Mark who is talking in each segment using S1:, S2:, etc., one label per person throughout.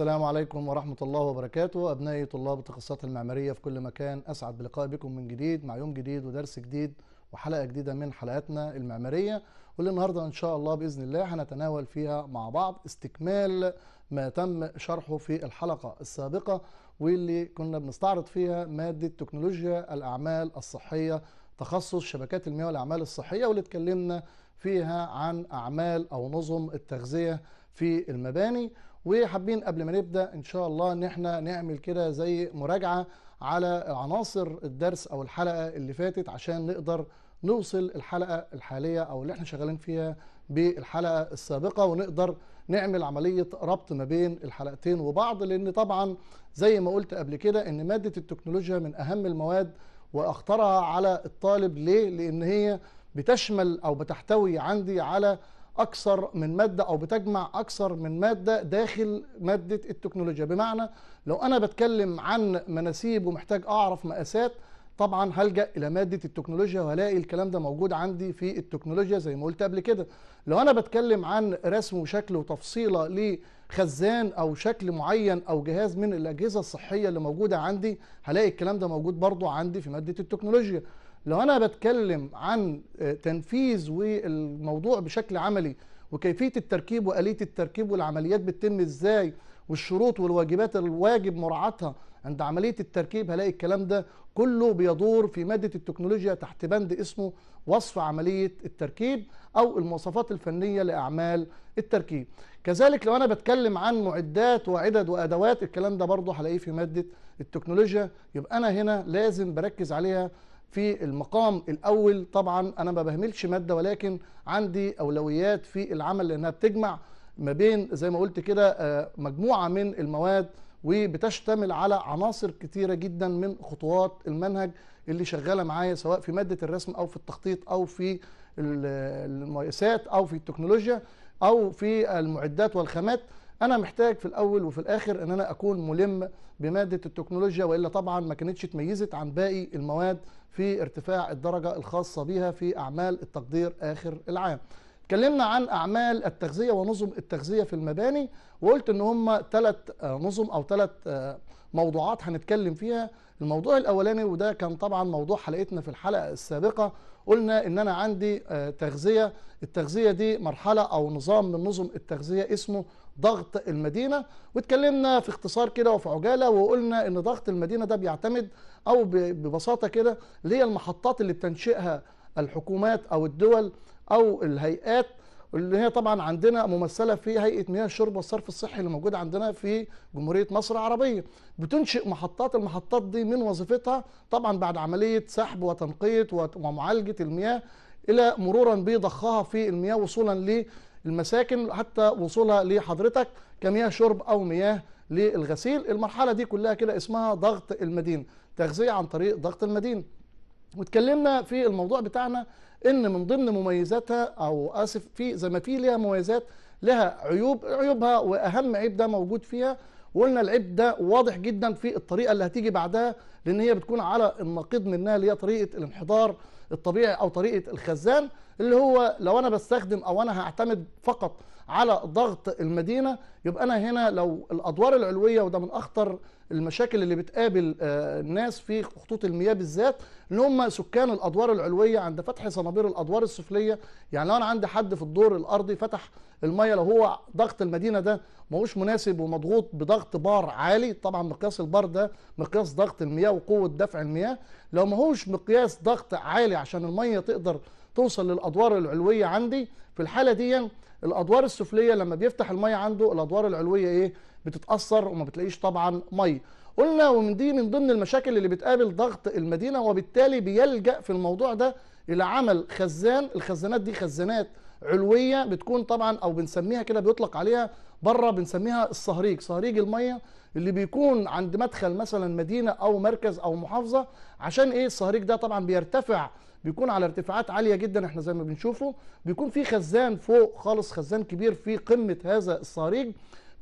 S1: السلام عليكم ورحمة الله وبركاته أبنائي طلاب التخصصات المعمارية في كل مكان أسعد بلقاء بكم من جديد مع يوم جديد ودرس جديد وحلقة جديدة من حلقاتنا المعمارية واللي النهاردة إن شاء الله بإذن الله هنتناول فيها مع بعض استكمال ما تم شرحه في الحلقة السابقة واللي كنا بنستعرض فيها مادة تكنولوجيا الأعمال الصحية تخصص شبكات المياه والأعمال الصحية واللي اتكلمنا فيها عن أعمال أو نظم التغذية في المباني وحابين قبل ما نبدا ان شاء الله ان احنا نعمل كده زي مراجعه على عناصر الدرس او الحلقه اللي فاتت عشان نقدر نوصل الحلقه الحاليه او اللي احنا شغالين فيها بالحلقه السابقه ونقدر نعمل عمليه ربط ما بين الحلقتين وبعض لان طبعا زي ما قلت قبل كده ان ماده التكنولوجيا من اهم المواد واخطرها على الطالب ليه؟ لان هي بتشمل او بتحتوي عندي على اكثر من ماده او بتجمع اكثر من ماده داخل ماده التكنولوجيا بمعنى لو انا بتكلم عن مناسيب ومحتاج اعرف مقاسات طبعا هلجا الى ماده التكنولوجيا وهلاقي الكلام ده موجود عندي في التكنولوجيا زي ما قلت قبل كده لو انا بتكلم عن رسم وشكل وتفصيله لخزان او شكل معين او جهاز من الاجهزه الصحيه اللي موجوده عندي هلاقي الكلام ده موجود برضو عندي في ماده التكنولوجيا لو انا بتكلم عن آه، تنفيذ والموضوع بشكل عملي وكيفيه التركيب واليه التركيب والعمليات بتتم ازاي والشروط والواجبات الواجب مراعاتها عند عمليه التركيب هلاقي الكلام ده كله بيدور في ماده التكنولوجيا تحت بند اسمه وصف عمليه التركيب او المواصفات الفنيه لاعمال التركيب. كذلك لو انا بتكلم عن معدات وعدد وادوات الكلام ده برضه هلاقيه في ماده التكنولوجيا يبقى انا هنا لازم بركز عليها في المقام الاول طبعا انا ما بهملش ماده ولكن عندي اولويات في العمل لانها بتجمع ما بين زي ما قلت كده آه، مجموعه من المواد وبتشتمل على عناصر كتيره جدا من خطوات المنهج اللي شغاله معايا سواء في ماده الرسم او في التخطيط او في المقاسات او في التكنولوجيا او في المعدات والخامات انا محتاج في الاول وفي الاخر ان انا اكون ملم بماده التكنولوجيا والا طبعا ما كانتش اتميزت عن باقي المواد في ارتفاع الدرجه الخاصه بها في اعمال التقدير اخر العام اتكلمنا عن اعمال التغذيه ونظم التغذيه في المباني وقلت ان هم ثلاث نظم او ثلاث موضوعات هنتكلم فيها الموضوع الاولاني وده كان طبعا موضوع حلقتنا في الحلقه السابقه قلنا ان انا عندي آه، تغذيه التغذيه دي مرحله او نظام من نظم التغذيه اسمه ضغط المدينه واتكلمنا في اختصار كده وفي عجاله وقلنا ان ضغط المدينه ده بيعتمد او ببساطه كده اللي هي المحطات اللي بتنشئها الحكومات او الدول او الهيئات واللي هي طبعا عندنا ممثله في هيئه مياه الشرب والصرف الصحي اللي موجوده عندنا في جمهوريه مصر العربيه بتنشئ محطات المحطات دي من وظيفتها طبعا بعد عمليه سحب وتنقية ومعالجه المياه الى مرورا بضخها في المياه وصولا للمساكن حتى وصولها لحضرتك كمياه شرب او مياه للغسيل المرحله دي كلها كده اسمها ضغط المدينة تغذيه عن طريق ضغط المدينة واتكلمنا في الموضوع بتاعنا ان من ضمن مميزاتها او اسف في زي ما في ليها مميزات لها عيوب عيوبها واهم عيب ده موجود فيها وقلنا العيب ده واضح جدا في الطريقه اللي هتيجي بعدها لان هي بتكون على النقيض منها اللي هي طريقه الانحدار الطبيعي او طريقه الخزان اللي هو لو انا بستخدم او انا هعتمد فقط على ضغط المدينه يبقى انا هنا لو الادوار العلويه وده من اخطر المشاكل اللي بتقابل آه، الناس في خطوط المياه بالذات اللي هم سكان الادوار العلويه عند فتح صنابير الادوار السفليه يعني لو انا عندي حد في الدور الارضي فتح الميه لو هو ضغط المدينه ده ماهوش مناسب ومضغوط بضغط بار عالي طبعا مقياس البار ده مقياس ضغط المياه وقوه دفع المياه لو ماهوش مقياس ضغط عالي عشان الميه تقدر توصل للادوار العلويه عندي في الحاله دي الادوار السفليه لما بيفتح الميه عنده الادوار العلويه ايه بتتاثر وما بتلاقيش طبعا ميه قلنا ومن دي من ضمن المشاكل اللي بتقابل ضغط المدينه وبالتالي بيلجا في الموضوع ده الى عمل خزان الخزانات دي خزانات علويه بتكون طبعا او بنسميها كده بيطلق عليها بره بنسميها الصهريج صهريج الميه اللي بيكون عند مدخل مثلا مدينه او مركز او محافظه عشان ايه الصهريج ده طبعا بيرتفع بيكون على ارتفاعات عاليه جدا احنا زي ما بنشوفه بيكون في خزان فوق خالص خزان كبير في قمه هذا الصهريج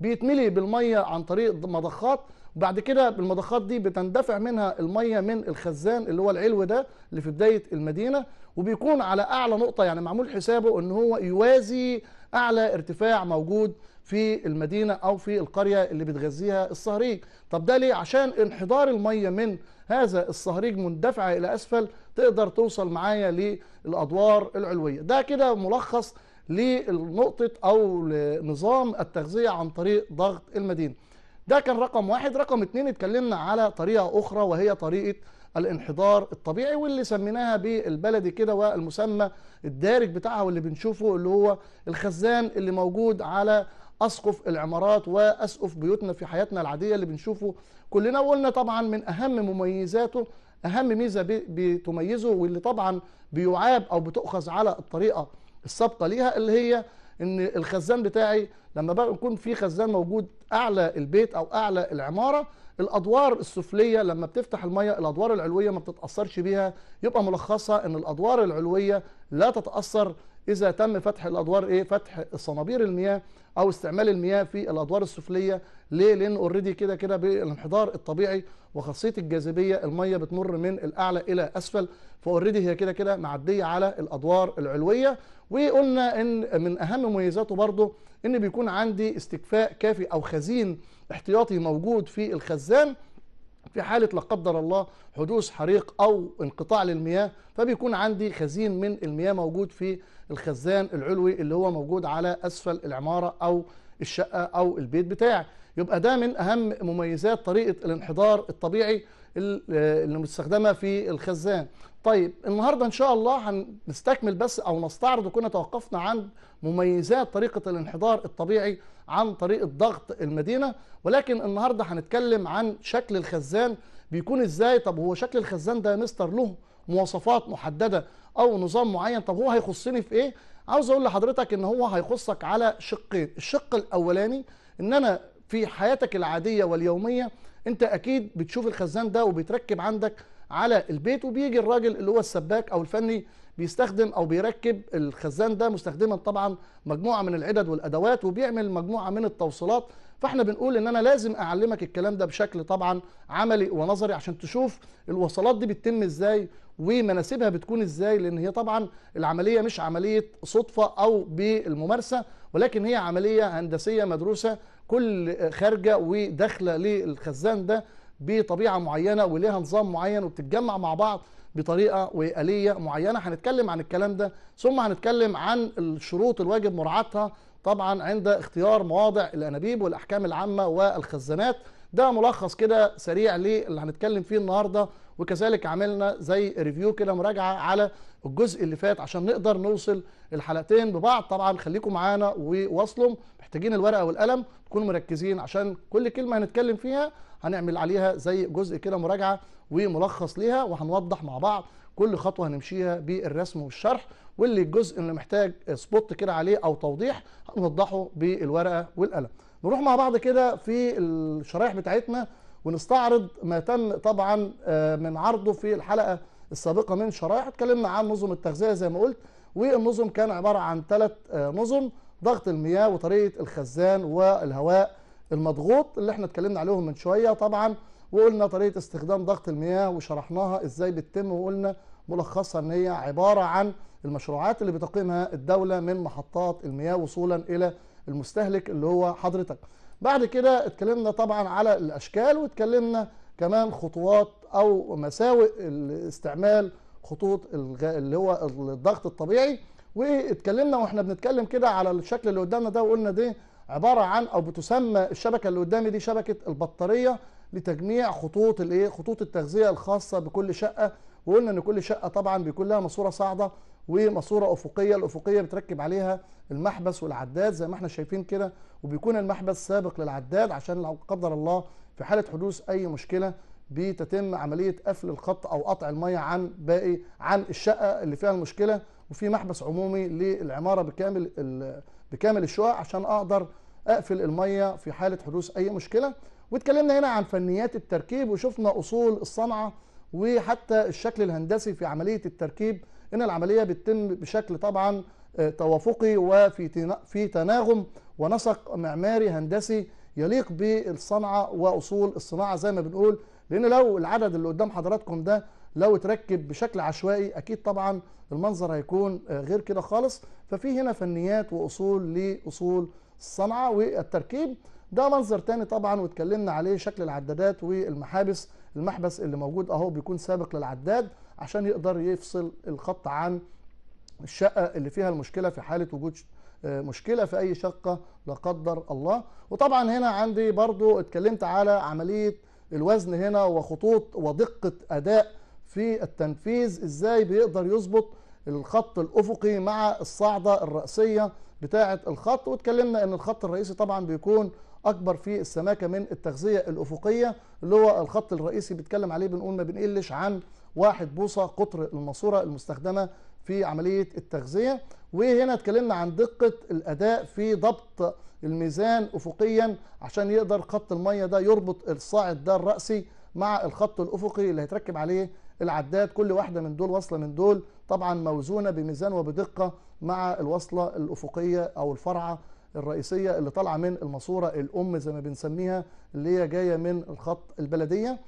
S1: بيتملي بالميه عن طريق مضخات بعد كده بالمضخات دي بتندفع منها الميه من الخزان اللي هو العلو ده اللي في بدايه المدينه وبيكون على اعلى نقطه يعني معمول حسابه ان هو يوازي اعلى ارتفاع موجود في المدينه او في القريه اللي بتغذيها الصهريج طب ده ليه عشان انحدار الميه من هذا الصهريج مندفعه الى اسفل تقدر توصل معايا للادوار العلويه ده كده ملخص لنقطه او لنظام التغذيه عن طريق ضغط المدينه ده كان رقم واحد رقم اتنين اتكلمنا على طريقه اخرى وهي طريقه الانحدار الطبيعي واللي سميناها بالبلدي كده والمسمى الدارج بتاعها واللي بنشوفه اللي هو الخزان اللي موجود على اسقف العمارات واسقف بيوتنا في حياتنا العاديه اللي بنشوفه كلنا وقلنا طبعا من اهم مميزاته اهم ميزه بتميزه واللي طبعا بيعاب او بتؤخذ على الطريقه السابقه ليها اللي هي ان الخزان بتاعي لما بقى يكون في خزان موجود اعلى البيت او اعلى العماره الادوار السفليه لما بتفتح الميه الادوار العلويه ما بتتاثرش بيها يبقى ملخصها ان الادوار العلويه لا تتاثر اذا تم فتح الادوار ايه فتح صنابير المياه او استعمال المياه في الادوار السفليه ليه لان اوريدي كده كده بالانحدار الطبيعي وخاصيه الجاذبيه الميه بتمر من الاعلى الى اسفل فاوريدي هي كده كده معديه على الادوار العلويه وقلنا ان من اهم مميزاته برضه ان بيكون عندي استكفاء كافي او خزين احتياطي موجود في الخزان في حالة لا قدر الله حدوث حريق أو انقطاع للمياه فبيكون عندي خزين من المياه موجود في الخزان العلوي اللي هو موجود على اسفل العماره او الشقه او البيت بتاعي يبقى ده من اهم مميزات طريقه الانحدار الطبيعي اللي مستخدمه في الخزان طيب النهارده ان شاء الله هنستكمل بس او نستعرض وكنا توقفنا عند مميزات طريقه الانحدار الطبيعي عن طريق ضغط المدينه ولكن النهارده هنتكلم عن شكل الخزان بيكون ازاي طب هو شكل الخزان ده يا مستر له مواصفات محدده او نظام معين طب هو هيخصني في ايه عاوز اقول لحضرتك ان هو هيخصك على شقين الشق الاولاني ان انا في حياتك العاديه واليوميه انت اكيد بتشوف الخزان ده وبيتركب عندك على البيت وبيجي الراجل اللي هو السباك او الفني بيستخدم او بيركب الخزان ده مستخدما طبعا مجموعه من العدد والادوات وبيعمل مجموعه من التوصيلات فاحنا بنقول ان انا لازم اعلمك الكلام ده بشكل طبعا عملي ونظري عشان تشوف الوصلات دي بتتم ازاي ومناسبها بتكون ازاي لان هي طبعا العمليه مش عمليه صدفه او بالممارسه ولكن هي عمليه هندسيه مدروسه كل خارجه وداخله للخزان ده بطبيعه معينه وليها نظام معين وبتتجمع مع بعض بطريقه واليه معينه هنتكلم عن الكلام ده ثم هنتكلم عن الشروط الواجب مراعاتها طبعا عند اختيار مواضع الانابيب والاحكام العامه والخزانات ده ملخص كده سريع للي هنتكلم فيه النهارده وكذلك عملنا زي ريفيو كده مراجعه على الجزء اللي فات عشان نقدر نوصل الحلقتين ببعض طبعا خليكم معانا وواصلوا محتاجين الورقه والقلم تكونوا مركزين عشان كل كلمه هنتكلم فيها هنعمل عليها زي جزء كده مراجعه وملخص ليها وهنوضح مع بعض كل خطوه هنمشيها بالرسم والشرح واللي الجزء اللي محتاج سبوت كده عليه او توضيح هنوضحه بالورقه والقلم نروح مع بعض كده في الشرايح بتاعتنا ونستعرض ما تم طبعا آه، من عرضه في الحلقه السابقه من شرايح اتكلمنا عن نظم التغذيه زي ما قلت والنظم كان عباره عن ثلاث آه، نظم ضغط المياه وطريقه الخزان والهواء المضغوط اللي احنا اتكلمنا عليهم من شويه طبعا وقلنا طريقه استخدام ضغط المياه وشرحناها ازاي بتتم وقلنا ملخصها ان هي عباره عن المشروعات اللي بتقيمها الدوله من محطات المياه وصولا الى المستهلك اللي هو حضرتك. بعد كده اتكلمنا طبعا على الاشكال واتكلمنا كمان خطوات او مساوئ استعمال خطوط اللي هو الضغط الطبيعي واتكلمنا واحنا بنتكلم كده على الشكل اللي قدامنا ده وقلنا دي عباره عن او بتسمى الشبكه اللي قدامي دي شبكه البطاريه لتجميع خطوط الايه خطوط التغذيه الخاصه بكل شقه وقلنا ان كل شقه طبعا بيكون لها ماسوره صاعده وماسوره افقيه الافقيه بتركب عليها المحبس والعداد زي ما احنا شايفين كده وبيكون المحبس سابق للعداد عشان لو قدر الله في حاله حدوث اي مشكله بتتم عمليه قفل الخط او قطع الميه عن باقي عن الشقه اللي فيها المشكله وفي محبس عمومي للعماره بكامل بكامل الشقق عشان اقدر اقفل الميه في حاله حدوث اي مشكله واتكلمنا هنا عن فنيات التركيب وشفنا اصول الصنعه وحتى الشكل الهندسي في عمليه التركيب ان العمليه بتتم بشكل طبعا آه، توافقي وفي في تناغم ونسق معماري هندسي يليق بالصنعه واصول الصناعه زي ما بنقول لان لو العدد اللي قدام حضراتكم ده لو اتركب بشكل عشوائي اكيد طبعا المنظر هيكون آه، غير كده خالص ففي هنا فنيات واصول لاصول الصنعه والتركيب ده منظر تاني طبعا واتكلمنا عليه شكل العدادات والمحابس المحبس اللي موجود اهو بيكون سابق للعداد عشان يقدر يفصل الخط عن الشقه اللي فيها المشكله في حاله وجود آه، مشكله في اي شقه لا قدر الله وطبعا هنا عندي برضو اتكلمت على عمليه الوزن هنا وخطوط ودقه اداء في التنفيذ ازاي بيقدر يظبط الخط الافقي مع الصاعده الراسيه بتاعه الخط واتكلمنا ان الخط الرئيسي طبعا بيكون اكبر في السماكه من التغذيه الافقيه اللي هو الخط الرئيسي بيتكلم عليه بنقول ما بنقلش عن واحد بوصه قطر الماسوره المستخدمه في عمليه التغذيه وهنا اتكلمنا عن دقه الاداء في ضبط الميزان افقيا عشان يقدر خط الميه ده يربط الصاعد ده الراسي مع الخط الافقي اللي هيتركب عليه العداد كل واحده من دول وصله من دول طبعا موزونه بميزان وبدقه مع الوصله الافقيه او الفرعه الرئيسيه اللي طالعه من الماسوره الام زي ما بنسميها اللي هي جايه من الخط البلديه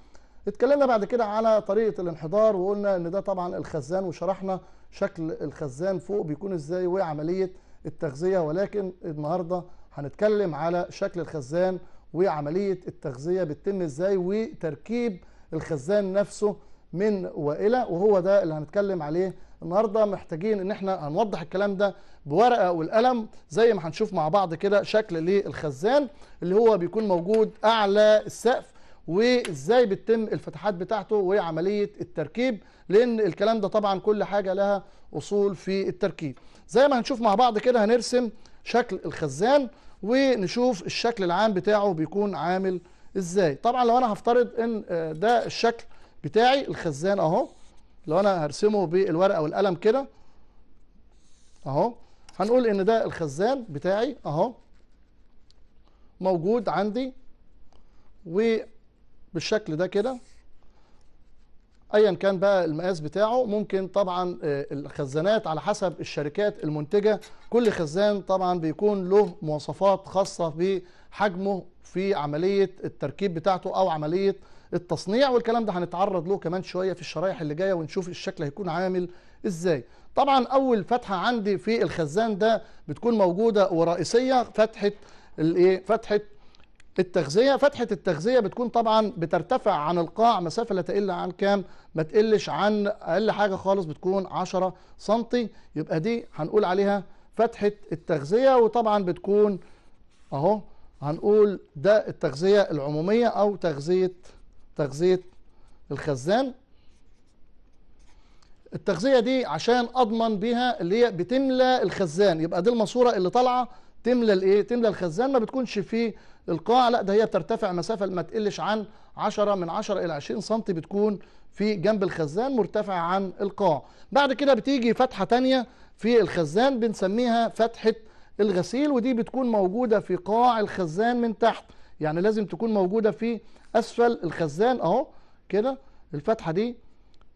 S1: اتكلمنا بعد كده على طريقه الانحدار وقلنا ان ده طبعا الخزان وشرحنا شكل الخزان فوق بيكون ازاي وعمليه التغذيه ولكن النهارده هنتكلم على شكل الخزان وعمليه التغذيه بتتم ازاي وتركيب الخزان نفسه من وإلى وهو ده اللي هنتكلم عليه النهارده محتاجين ان احنا هنوضح الكلام ده بورقه والقلم زي ما هنشوف مع بعض كده شكل للخزان اللي هو بيكون موجود اعلى السقف وازاي بتتم الفتحات بتاعته وعمليه التركيب لان الكلام ده طبعا كل حاجه لها اصول في التركيب زي ما هنشوف مع بعض كده هنرسم شكل الخزان ونشوف الشكل العام بتاعه بيكون عامل ازاي طبعا لو انا هفترض ان آه، ده الشكل بتاعي الخزان اهو لو انا هرسمه بالورقه والقلم كده اهو هنقول ان ده الخزان بتاعي اهو موجود عندي وبالشكل ده كده ايا كان بقى المقاس بتاعه ممكن طبعا آه، الخزانات على حسب الشركات المنتجه كل خزان طبعا بيكون له مواصفات خاصه بحجمه في عمليه التركيب بتاعته او عمليه التصنيع والكلام ده هنتعرض له كمان شويه في الشرايح اللي جايه ونشوف الشكل هيكون عامل ازاي طبعا اول فتحه عندي في الخزان ده بتكون موجوده ورئيسيه فتحه الايه فتحه التغذيه فتحه التغذيه بتكون طبعا بترتفع عن القاع مسافه لا تقل عن كام ما تقلش عن اقل حاجه خالص بتكون 10 سم يبقى دي هنقول عليها فتحه التغذيه وطبعا بتكون اهو هنقول ده التغذيه العموميه او تغذيه تغذية الخزان التغذية دي عشان أضمن بيها اللي هي بتملى الخزان يبقى دي الماسورة اللي طالعة تملى الايه تملى الخزان ما بتكونش فيه القاع لا ده هي بترتفع مسافة ما تقلش عن 10 من 10 إلى 20 سم بتكون في جنب الخزان مرتفعة عن القاع بعد كده بتيجي فتحة تانية في الخزان بنسميها فتحة الغسيل ودي بتكون موجودة في قاع الخزان من تحت يعني لازم تكون موجودة في اسفل الخزان اهو كده الفتحه دي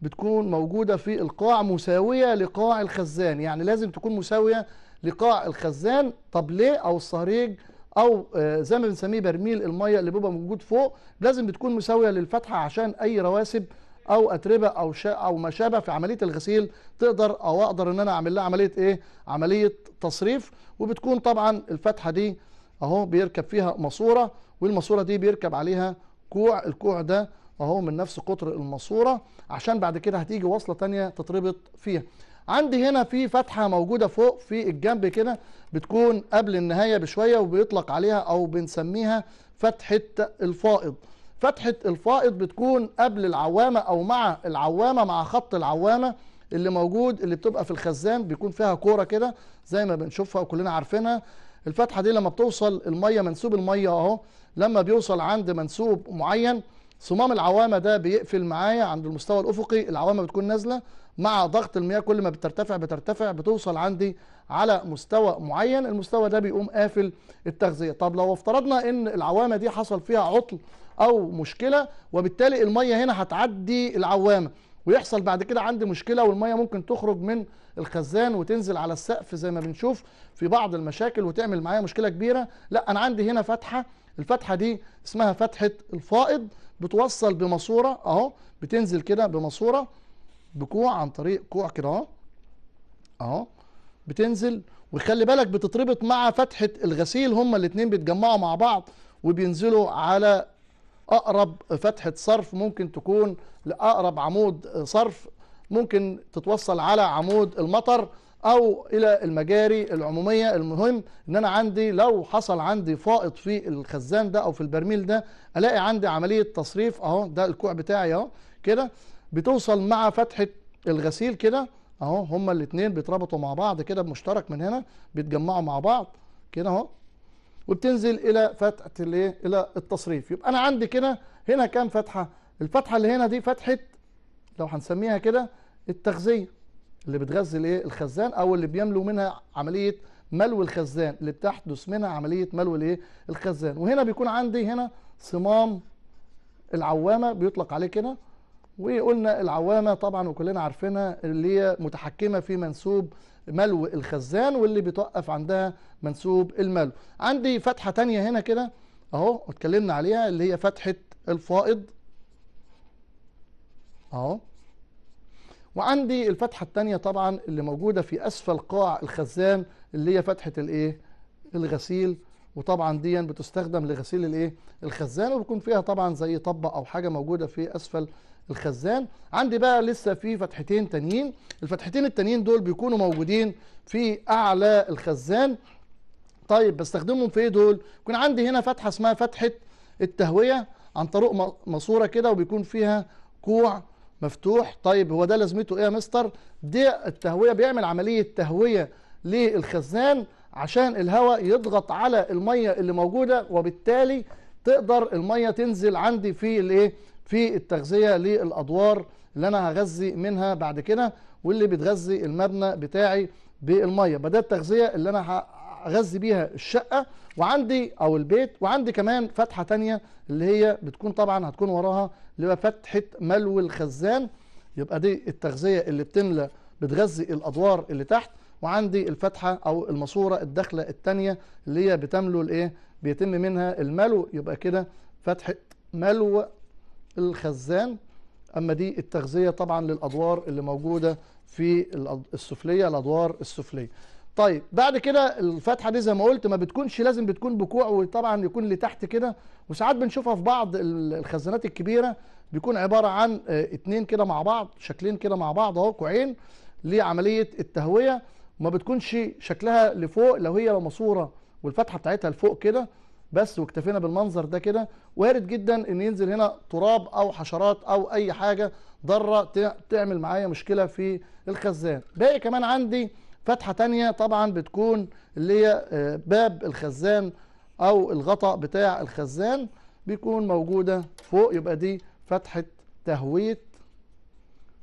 S1: بتكون موجوده في القاع مساويه لقاع الخزان يعني لازم تكون مساويه لقاع الخزان طب ليه او الصهريج او آه، زي ما بنسميه برميل الميه اللي بيبقى موجود فوق لازم بتكون مساويه للفتحه عشان اي رواسب او اتربه او شا او ما شابه في عمليه الغسيل تقدر او اقدر ان انا اعمل لها عمليه ايه عمليه تصريف وبتكون طبعا الفتحه دي اهو بيركب فيها ماسوره والماسوره دي بيركب عليها كوع الكوع ده اهو من نفس قطر الماسوره عشان بعد كده هتيجي وصله تانية تتربط فيها عندي هنا في فتحه موجوده فوق في الجنب كده بتكون قبل النهايه بشويه وبيطلق عليها او بنسميها فتحه الفائض فتحه الفائض بتكون قبل العوامه او مع العوامه مع خط العوامه اللي موجود اللي بتبقى في الخزان بيكون فيها كوره كده زي ما بنشوفها وكلنا عارفينها الفتحه دي لما بتوصل الميه منسوب الميه اهو لما بيوصل عند منسوب معين صمام العوامه ده بيقفل معايا عند المستوى الافقي العوامه بتكون نازله مع ضغط المياه كل ما بترتفع بترتفع بتوصل عندي على مستوى معين المستوى ده بيقوم قافل التغذيه طب لو افترضنا ان العوامه دي حصل فيها عطل او مشكله وبالتالي الميه هنا هتعدي العوامه ويحصل بعد كده عندي مشكله والميه ممكن تخرج من الخزان وتنزل على السقف زي ما بنشوف في بعض المشاكل وتعمل معايا مشكله كبيره لا انا عندي هنا فتحه الفتحه دي اسمها فتحه الفائض بتوصل بماسوره اهو بتنزل كده بماسوره بكوع عن طريق كوع كده اهو اهو بتنزل وخلي بالك بتتربط مع فتحه الغسيل هما الاثنين بيتجمعوا مع بعض وبينزلوا على اقرب فتحه صرف ممكن تكون لاقرب عمود صرف ممكن تتوصل على عمود المطر او الى المجاري العموميه المهم ان انا عندي لو حصل عندي فائض في الخزان ده او في البرميل ده الاقي عندي عمليه تصريف اهو ده الكوع بتاعي اهو كده بتوصل مع فتحه الغسيل كده اهو هما الاثنين بيتربطوا مع بعض كده بمشترك من هنا بيتجمعوا مع بعض كده اهو وبتنزل الى فتحه الايه الى التصريف يبقى انا عندي كده هنا كام فتحه الفتحه اللي هنا دي فتحه لو هنسميها كده التغذيه اللي بتغذي الايه الخزان او اللي بيملوا منها عمليه ملو الخزان اللي بتحدث منها عمليه ملو الايه الخزان وهنا بيكون عندي هنا صمام العوامه بيطلق عليه كده وقلنا العوامه طبعا وكلنا عارفينها اللي هي متحكمه في منسوب ملو الخزان واللي بيتوقف عندها منسوب الملو عندي فتحة تانية هنا كده اهو اتكلمنا عليها اللي هي فتحة الفائض اهو وعندي الفتحة التانية طبعا اللي موجودة في اسفل قاع الخزان اللي هي فتحة الايه الغسيل وطبعا دي بتستخدم لغسيل الايه الخزان وبيكون فيها طبعا زي طبق او حاجه موجوده في اسفل الخزان عندي بقى لسه في فتحتين تانيين الفتحتين التانيين دول بيكونوا موجودين في اعلى الخزان طيب بستخدمهم في ايه دول يكون عندي هنا فتحه اسمها فتحه التهويه عن طريق ماسوره كده وبيكون فيها كوع مفتوح طيب هو ده لازمته ايه يا مستر دي التهويه بيعمل عمليه تهويه للخزان عشان الهواء يضغط على الميه اللي موجوده وبالتالي تقدر الميه تنزل عندي في الايه في التغذيه للادوار اللي انا هغذي منها بعد كده واللي بتغذي المبنى بتاعي بالميه بدل التغذيه اللي انا هغذي بيها الشقه وعندي او البيت وعندي كمان فتحه تانية اللي هي بتكون طبعا هتكون وراها اللي هي فتحه ملو الخزان يبقى دي التغذيه اللي بتملى بتغذي الادوار اللي تحت وعندي الفتحه او الماسوره الداخله الثانيه اللي هي بتملو الايه بيتم منها الملو يبقى كده فتحه ملو الخزان اما دي التغذيه طبعا للادوار اللي موجوده في السفليه الادوار السفليه طيب بعد كده الفتحه دي زي ما قلت ما بتكونش لازم بتكون بكوع وطبعا يكون لتحت كده وساعات بنشوفها في بعض الخزانات الكبيره بيكون عباره عن آه، اتنين كده مع بعض شكلين كده مع بعض اهو كوعين لعمليه التهويه ما بتكونش شكلها لفوق لو هي لو مصوره والفتحه بتاعتها لفوق كده بس واكتفينا بالمنظر ده كده وارد جدا ان ينزل هنا تراب او حشرات او اي حاجه ضاره تعمل معايا مشكله في الخزان باقي كمان عندي فتحه تانية طبعا بتكون اللي هي آه، باب الخزان او الغطاء بتاع الخزان بيكون موجوده فوق يبقى دي فتحه تهويه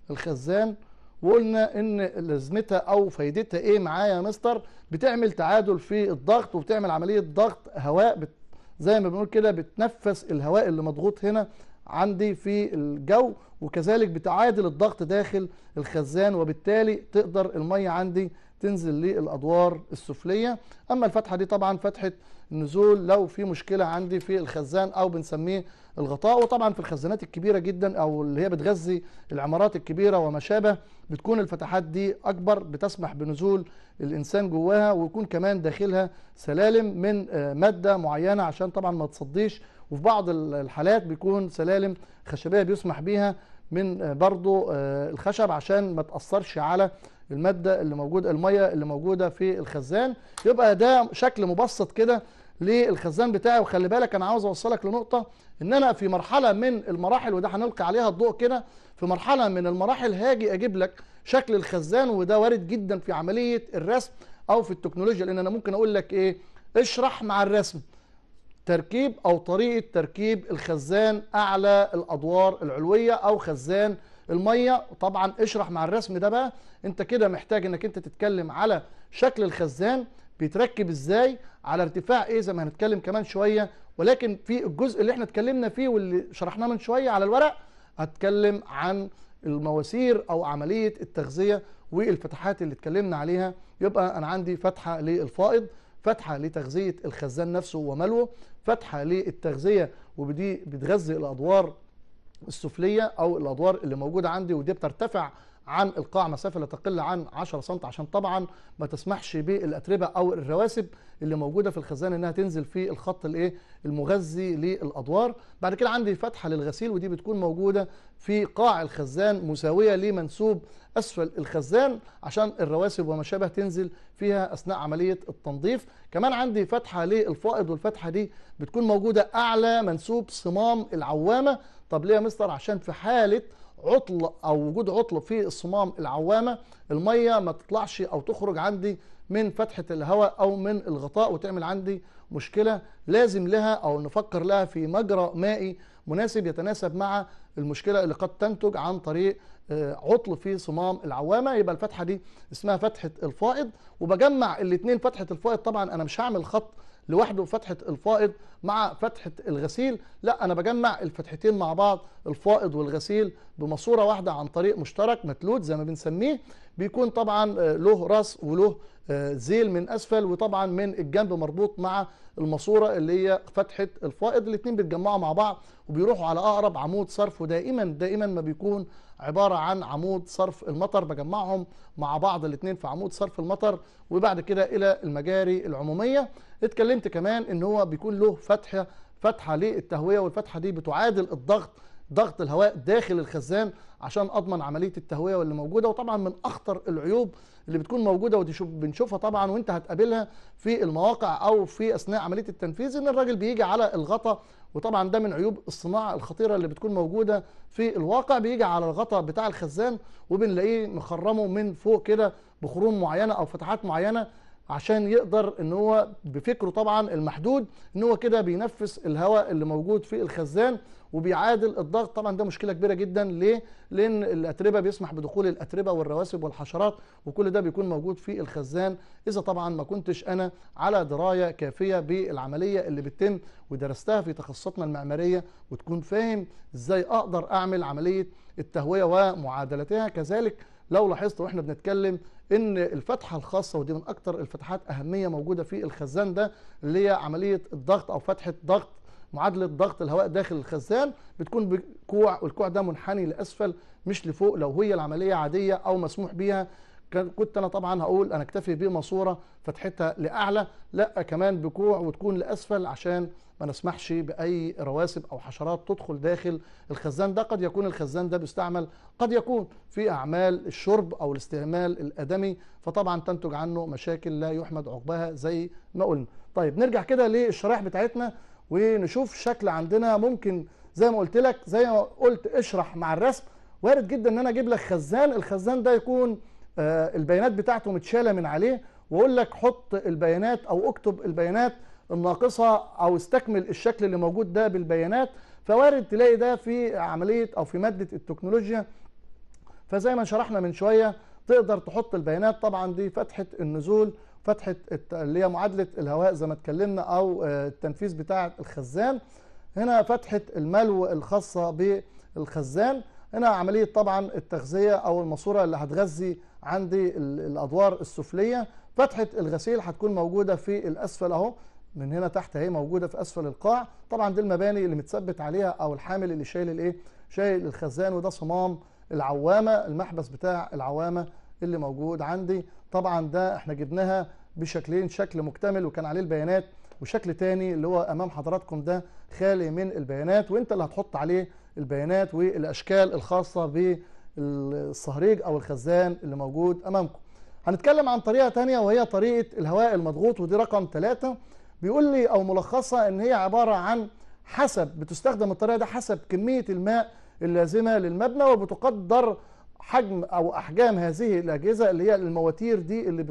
S1: الخزان وقلنا ان لازمتها او فايدتها ايه معايا يا مستر بتعمل تعادل في الضغط وبتعمل عمليه ضغط هواء بت زي ما بنقول كده بتنفس الهواء اللي مضغوط هنا عندي في الجو وكذلك بتعادل الضغط داخل الخزان وبالتالي تقدر الميه عندي تنزل للادوار السفليه اما الفتحه دي طبعا فتحه نزول لو في مشكله عندي في الخزان او بنسميه الغطاء وطبعا في الخزانات الكبيره جدا او اللي هي بتغذي العمارات الكبيره وما شابه بتكون الفتحات دي اكبر بتسمح بنزول الانسان جواها ويكون كمان داخلها سلالم من آه، ماده معينه عشان طبعا ما تصديش وفي بعض الحالات بيكون سلالم خشبيه بيسمح بيها من آه، برضو آه، الخشب عشان ما تاثرش على الماده اللي موجوده الميه اللي موجوده في الخزان يبقى ده شكل مبسط كده للخزان بتاعي وخلي بالك انا عاوز اوصلك لنقطه ان انا في مرحله من المراحل وده هنلقي عليها الضوء كده في مرحله من المراحل هاجي اجيب لك شكل الخزان وده وارد جدا في عمليه الرسم او في التكنولوجيا لان انا ممكن اقول لك ايه اشرح مع الرسم تركيب او طريقه تركيب الخزان اعلى الادوار العلويه او خزان الميه طبعا اشرح مع الرسم ده بقى انت كده محتاج انك انت تتكلم على شكل الخزان بيتركب ازاي على ارتفاع ايه زي ما هنتكلم كمان شويه ولكن في الجزء اللي احنا اتكلمنا فيه واللي شرحناه من شويه على الورق هتكلم عن المواسير او عمليه التغذيه والفتحات اللي اتكلمنا عليها يبقى انا عندي فتحه للفائض فتحه لتغذيه الخزان نفسه وملوه فتحه للتغذيه ودي بتغذي الادوار السفليه او الادوار اللي موجوده عندي ودي بترتفع عن القاع مسافه لا تقل عن 10 سم عشان طبعا ما تسمحش بالاتربه او الرواسب اللي موجوده في الخزانه انها تنزل في الخط الايه المغذي للادوار بعد كده عندي فتحه للغسيل ودي بتكون موجوده في قاع الخزان مساويه لمنسوب اسفل الخزان عشان الرواسب وما شابه تنزل فيها اثناء عمليه التنظيف كمان عندي فتحه للفائض والفتحه دي بتكون موجوده اعلى منسوب صمام العوامه طب ليه يا مستر عشان في حاله عطل او وجود عطل في الصمام العوامه الميه ما تطلعش او تخرج عندي من فتحه الهواء او من الغطاء وتعمل عندي مشكله لازم لها او نفكر لها في مجرى مائي مناسب يتناسب مع المشكله اللي قد تنتج عن طريق آه، عطل في صمام العوامه يبقى الفتحه دي اسمها فتحه الفائض وبجمع الاثنين فتحه الفائض طبعا انا مش هعمل خط لوحده فتحة الفائض مع فتحه الغسيل لا انا بجمع الفتحتين مع بعض الفائض والغسيل بماسوره واحده عن طريق مشترك متلود زي ما بنسميه بيكون طبعا آه، له راس وله آه، زيل من اسفل وطبعا من الجنب مربوط مع الماسوره اللي هي فتحه الفائض الاثنين بيتجمعوا مع بعض وبيروحوا على اقرب عمود صرف ودائما دائما ما بيكون عباره عن عمود صرف المطر بجمعهم مع بعض الاثنين في عمود صرف المطر وبعد كده الى المجاري العموميه اتكلمت كمان ان هو بيكون له فتحه فتحه للتهويه والفتحه دي بتعادل الضغط ضغط الهواء داخل الخزان عشان اضمن عمليه التهويه واللي موجوده وطبعا من اخطر العيوب اللي بتكون موجوده وتشوف بنشوفها طبعا وانت هتقابلها في المواقع او في اثناء عمليه التنفيذ ان الراجل بيجي على الغطا وطبعا ده من عيوب الصناعه الخطيره اللي بتكون موجوده في الواقع بيجي على الغطا بتاع الخزان وبنلاقيه مخرمه من فوق كده بخروم معينه او فتحات معينه عشان يقدر ان هو بفكره طبعا المحدود ان هو كده بينفس الهواء اللي موجود في الخزان وبيعادل الضغط طبعا ده مشكله كبيره جدا ليه لان الاتربه بيسمح بدخول الاتربه والرواسب والحشرات وكل ده بيكون موجود في الخزان اذا طبعا ما كنتش انا على درايه كافيه بالعمليه اللي بتتم ودرستها في تخصصاتنا المعماريه وتكون فاهم ازاي اقدر اعمل عمليه التهويه ومعادلتها كذلك لو لاحظت واحنا بنتكلم ان الفتحه الخاصه ودي من اكثر الفتحات اهميه موجوده في الخزان ده اللي هي عمليه الضغط او فتحه ضغط معادله ضغط الهواء داخل الخزان بتكون بكوع والكوع ده منحني لاسفل مش لفوق لو هي العمليه عاديه او مسموح بيها كنت انا طبعا هقول انا اكتفي بماسوره فتحتها لاعلى لا كمان بكوع وتكون لاسفل عشان ما نسمحش باي رواسب او حشرات تدخل داخل الخزان ده قد يكون الخزان ده بيستعمل قد يكون في اعمال الشرب او الاستعمال الادمي فطبعا تنتج عنه مشاكل لا يحمد عقباها زي ما قلنا طيب نرجع كده للشرايح بتاعتنا ونشوف شكل عندنا ممكن زي ما قلت لك زي ما قلت اشرح مع الرسم وارد جدا ان انا اجيب لك خزان الخزان ده يكون آه، البيانات بتاعته متشاله من عليه واقول لك حط البيانات او اكتب البيانات الناقصه او استكمل الشكل اللي موجود ده بالبيانات فوارد تلاقي ده في عمليه او في ماده التكنولوجيا فزي ما شرحنا من شويه تقدر تحط البيانات طبعا دي فتحه النزول فتحه اللي هي معادله الهواء زي ما اتكلمنا او آه، التنفيذ بتاع الخزان هنا فتحه الملو الخاصه بالخزان هنا عمليه طبعا التغذيه او الماسوره اللي هتغذي عندي الادوار السفليه فتحه الغسيل هتكون موجوده في الاسفل اهو من هنا تحت اهي موجوده في اسفل القاع طبعا دي المباني اللي متثبت عليها او الحامل اللي شايل الايه شايل الخزان وده صمام العوامه المحبس بتاع العوامه اللي موجود عندي طبعا ده احنا جبناها بشكلين شكل مكتمل وكان عليه البيانات وشكل تاني اللي هو امام حضراتكم ده خالي من البيانات وانت اللي هتحط عليه البيانات والاشكال الخاصه بالصهريج او الخزان اللي موجود امامكم هنتكلم عن طريقه تانية وهي طريقه الهواء المضغوط ودي رقم ثلاثة بيقول لي او ملخصها ان هي عباره عن حسب بتستخدم الطريقه ده حسب كميه الماء اللازمه للمبنى وبتقدر حجم او احجام هذه الاجهزه اللي هي المواتير دي اللي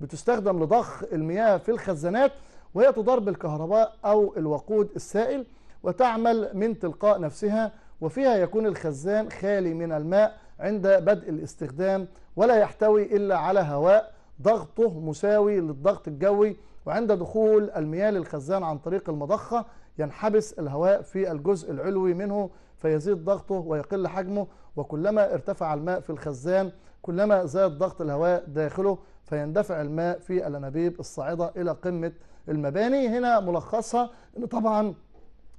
S1: بتستخدم لضخ المياه في الخزانات وهي تضرب الكهرباء او الوقود السائل وتعمل من تلقاء نفسها وفيها يكون الخزان خالي من الماء عند بدء الاستخدام ولا يحتوي الا على هواء ضغطه مساوي للضغط الجوي وعند دخول المياه للخزان عن طريق المضخه ينحبس الهواء في الجزء العلوي منه فيزيد ضغطه ويقل حجمه وكلما ارتفع الماء في الخزان كلما زاد ضغط الهواء داخله فيندفع الماء في الأنابيب الصاعدة إلى قمة المباني هنا ملخصها ان طبعا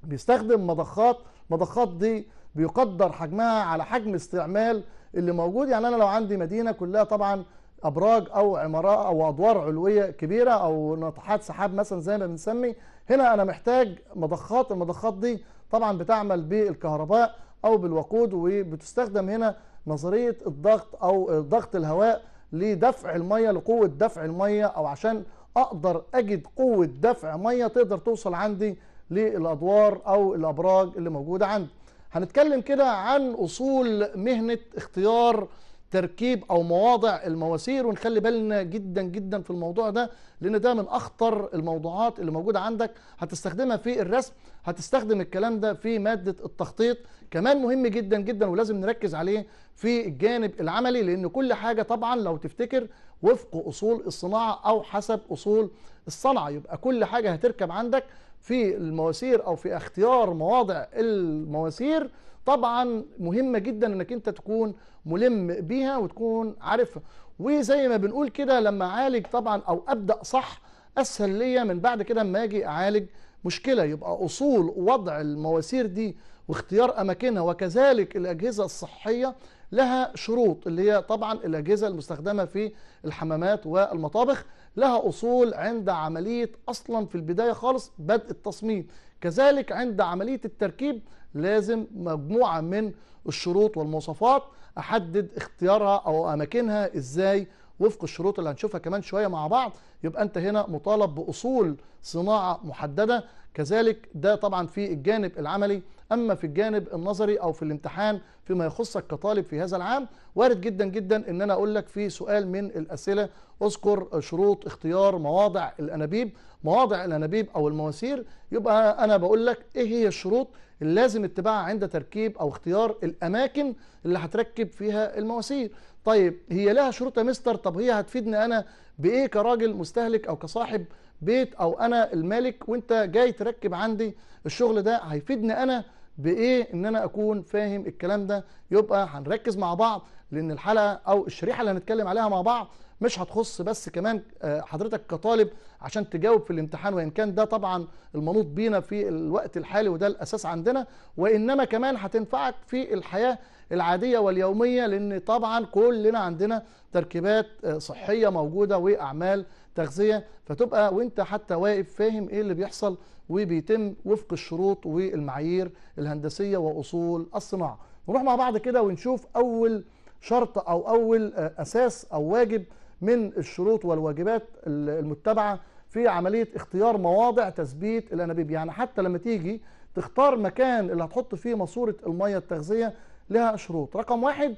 S1: بيستخدم مضخات مضخات دي بيقدر حجمها على حجم استعمال اللي موجود يعني أنا لو عندي مدينة كلها طبعا ابراج او عمارات او ادوار علويه كبيره او ناطحات سحاب مثلا زي ما بنسمي هنا انا محتاج مضخات المضخات دي طبعا بتعمل بالكهرباء أو بالوقود وبتستخدم هنا نظرية الضغط أو ضغط الهواء لدفع المية لقوة دفع المية أو عشان أقدر أجد قوة دفع مية تقدر توصل عندي للأدوار أو الأبراج اللي موجودة عندي هنتكلم كده عن أصول مهنة اختيار تركيب او مواضع المواسير ونخلي بالنا جدا جدا في الموضوع ده لان ده من اخطر الموضوعات اللي موجوده عندك هتستخدمها في الرسم هتستخدم الكلام ده في ماده التخطيط كمان مهم جدا جدا ولازم نركز عليه في الجانب العملي لان كل حاجه طبعا لو تفتكر وفق اصول الصناعه او حسب اصول الصنعه يبقى كل حاجه هتركب عندك في المواسير او في اختيار مواضع المواسير طبعا مهمه جدا انك انت تكون ملم بيها وتكون عارفها وزي ما بنقول كده لما اعالج طبعا او ابدا صح اسهل ليا من بعد كده اما اجي اعالج مشكله يبقى اصول وضع المواسير دي واختيار اماكنها وكذلك الاجهزه الصحيه لها شروط اللي هي طبعا الاجهزه المستخدمه في الحمامات والمطابخ لها أصول عند عملية أصلا في البداية خالص بدء التصميم كذلك عند عملية التركيب لازم مجموعة من الشروط والمواصفات أحدد اختيارها أو أماكنها إزاي وفق الشروط اللي هنشوفها كمان شويه مع بعض يبقى انت هنا مطالب باصول صناعه محدده كذلك ده طبعا في الجانب العملي اما في الجانب النظري او في الامتحان فيما يخصك كطالب في هذا العام وارد جدا جدا ان انا اقول لك في سؤال من الاسئله اذكر شروط اختيار مواضع الانابيب مواضع الانابيب او المواسير يبقى انا بقول لك ايه هي الشروط اللي لازم اتباعها عند تركيب او اختيار الاماكن اللي هتركب فيها المواسير طيب هي لها شروط يا مستر طب هي هتفيدني انا بايه كراجل مستهلك او كصاحب بيت او انا المالك وانت جاي تركب عندي الشغل ده هيفيدني انا بايه ان انا اكون فاهم الكلام ده يبقى هنركز مع بعض لان الحلقه او الشريحه اللي هنتكلم عليها مع بعض مش هتخص بس كمان آه، حضرتك كطالب عشان تجاوب في الامتحان وان كان ده طبعا المنوط بينا في الوقت الحالي وده الاساس عندنا وانما كمان هتنفعك في الحياه العاديه واليوميه لان طبعا كلنا عندنا تركيبات آه، صحيه موجوده واعمال تغذيه فتبقى وانت حتى واقف فاهم ايه اللي بيحصل وبيتم وفق الشروط والمعايير الهندسيه واصول الصناعه نروح مع بعض كده ونشوف اول شرط او اول آه، اساس او واجب من الشروط والواجبات المتبعه في عمليه اختيار مواضع تثبيت الانابيب يعني حتى لما تيجي تختار مكان اللي هتحط فيه ماسوره الميه التغذيه لها شروط رقم واحد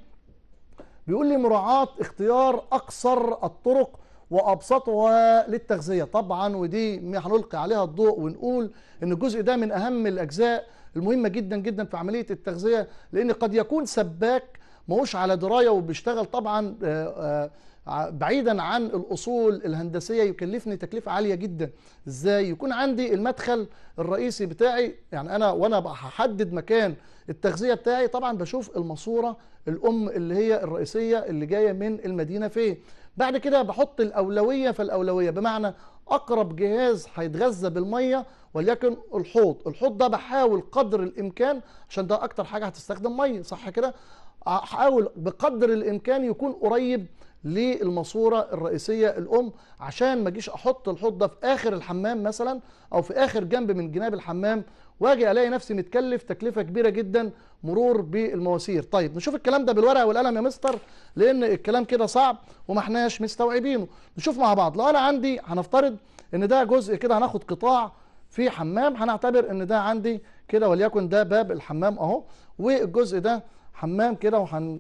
S1: بيقول لي مراعاه اختيار اقصر الطرق وابسطها للتغذيه طبعا ودي هنلقي عليها الضوء ونقول ان الجزء ده من اهم الاجزاء المهمه جدا جدا في عمليه التغذيه لان قد يكون سباك ماهوش على درايه وبيشتغل طبعا آآ آه، آآ آه، بعيدا عن الاصول الهندسيه يكلفني تكلفه عاليه جدا ازاي يكون عندي المدخل الرئيسي بتاعي يعني انا وانا هحدد مكان التغذيه بتاعي طبعا بشوف الماسوره الام اللي هي الرئيسيه اللي جايه من المدينه فين بعد كده بحط الاولويه فالاولويه بمعنى اقرب جهاز هيتغذى بالميه وليكن الحوض الحوض ده بحاول قدر الامكان عشان ده اكتر حاجه هتستخدم ميه صح كده احاول بقدر الامكان يكون قريب للماسوره الرئيسيه الام عشان ما اجيش احط الحوض ده في اخر الحمام مثلا او في اخر جنب من جناب الحمام واجي الاقي نفسي متكلف تكلفه كبيره جدا مرور بالمواسير طيب نشوف الكلام ده بالورقه والقلم يا مستر لان الكلام كده صعب وما احناش مستوعبينه نشوف مع بعض لو انا عندي هنفترض ان ده جزء كده هناخد قطاع في حمام هنعتبر ان ده عندي كده وليكن ده باب الحمام اهو والجزء ده حمام كده وهن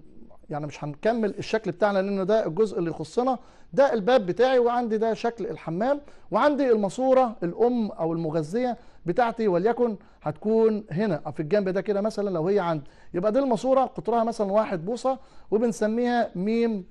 S1: يعني مش هنكمل الشكل بتاعنا لان ده الجزء اللي يخصنا ده الباب بتاعي وعندي ده شكل الحمام وعندي الماسوره الام او المغذيه بتاعتي وليكن هتكون هنا في الجنب ده كده مثلا لو هي عندي يبقى دي الماسوره قطرها مثلا واحد بوصه وبنسميها ميم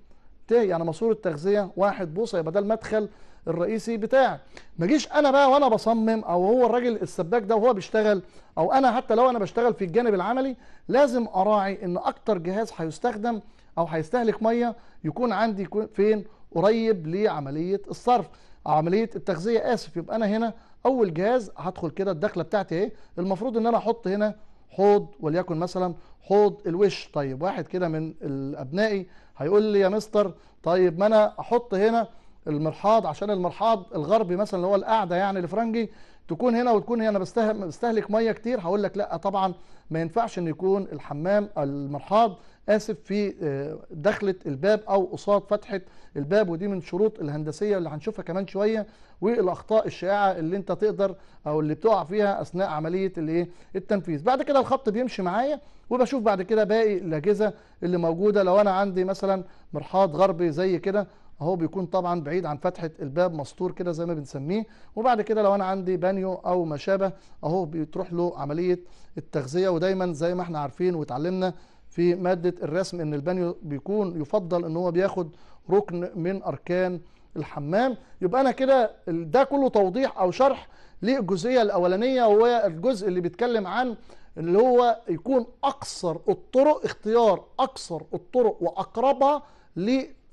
S1: ت يعني ماسوره تغذيه واحد بوصه يبقى ده المدخل الرئيسي بتاعي ما جيش انا بقى وانا بصمم او هو الراجل السباك ده وهو بيشتغل او انا حتى لو انا بشتغل في الجانب العملي لازم اراعي ان اكتر جهاز هيستخدم او هيستهلك ميه يكون عندي فين قريب لعمليه الصرف او عمليه التغذيه اسف يبقى انا هنا اول جهاز هدخل كده الدخله بتاعتي اهي المفروض ان انا احط هنا حوض وليكن مثلا حوض الوش طيب واحد كده من ابنائي هيقول لي يا مستر طيب ما انا احط هنا المرحاض عشان المرحاض الغربي مثلا اللي هو القعده يعني الفرنجي تكون هنا وتكون هنا انا بستهلك ميه كتير هقول لك لا طبعا ما ينفعش ان يكون الحمام المرحاض اسف في آه، دخله الباب او قصاد فتحه الباب ودي من الشروط الهندسيه اللي هنشوفها كمان شويه والاخطاء الشائعه اللي انت تقدر او اللي بتقع فيها اثناء عمليه الايه التنفيذ بعد كده الخط بيمشي معايا وبشوف بعد كده باقي الاجهزه اللي موجوده لو انا عندي مثلا مرحاض غربي زي كده اهو بيكون طبعا بعيد عن فتحه الباب مسطور كده زي ما بنسميه وبعد كده لو انا عندي بانيو او ما شابه اهو بتروح له عمليه التغذيه ودايما زي ما احنا عارفين وتعلمنا في ماده الرسم ان البانيو بيكون يفضل ان هو بياخد ركن من اركان الحمام يبقى انا كده ده كله توضيح او شرح للجزئيه الاولانيه هو الجزء اللي بيتكلم عن اللي هو يكون اقصر الطرق اختيار اقصر الطرق واقربها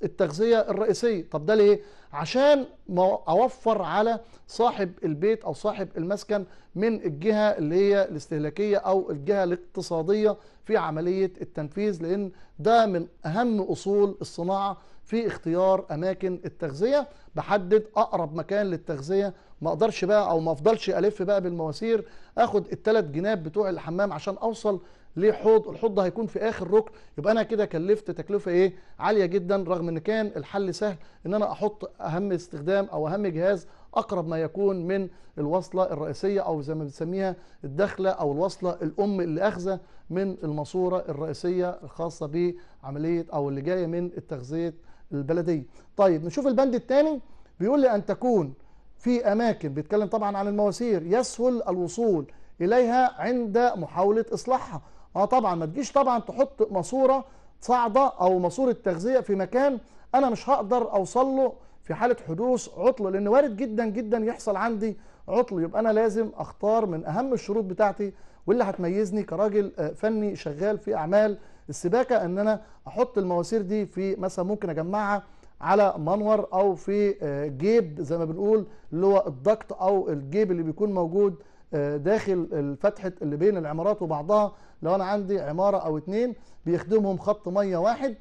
S1: التغذية الرئيسية طب ده ليه؟ عشان ما أوفر على صاحب البيت أو صاحب المسكن من الجهة اللي هي الاستهلاكية أو الجهة الاقتصادية في عملية التنفيذ لأن ده من أهم أصول الصناعة في اختيار اماكن التغذيه بحدد اقرب مكان للتغذيه ما اقدرش بقى او ما افضلش الف بقى بالمواسير اخد الثلاث جناب بتوع الحمام عشان اوصل ليه حوض الحوض ده هيكون في اخر ركن يبقى انا كده كلفت تكلفه ايه عاليه جدا رغم ان كان الحل سهل ان انا احط اهم استخدام او اهم جهاز اقرب ما يكون من الوصله الرئيسيه او زي ما بنسميها الدخله او الوصله الام اللي اخذه من الماسوره الرئيسيه الخاصه بعمليه او اللي جايه من التغذيه البلديه طيب نشوف البند الثاني بيقول لي ان تكون في اماكن بيتكلم طبعا عن المواسير يسهل الوصول اليها عند محاوله اصلاحها اه طبعا ما تجيش طبعا تحط ماسوره صاعده او ماسوره تغذيه في مكان انا مش هقدر اوصل له في حاله حدوث عطل لان وارد جدا جدا يحصل عندي عطل يبقى انا لازم اختار من اهم الشروط بتاعتي واللي هتميزني كراجل آه، فني شغال في اعمال السباكه ان انا احط المواسير دي في مثلا ممكن اجمعها على منور او في آه، جيب زي ما بنقول اللي هو الضغط او الجيب اللي بيكون موجود آه، داخل فتحه اللي بين العمارات وبعضها لو انا عندي عماره او اتنين بيخدمهم خط ميه واحد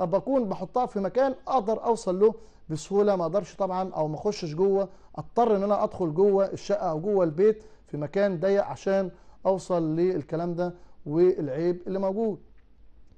S1: بكون بحطها في مكان اقدر اوصل له بسهوله ما اقدرش طبعا او ما اخشش جوه اضطر ان انا ادخل جوه الشقه او جوه البيت في مكان ضيق عشان اوصل للكلام ده والعيب اللي موجود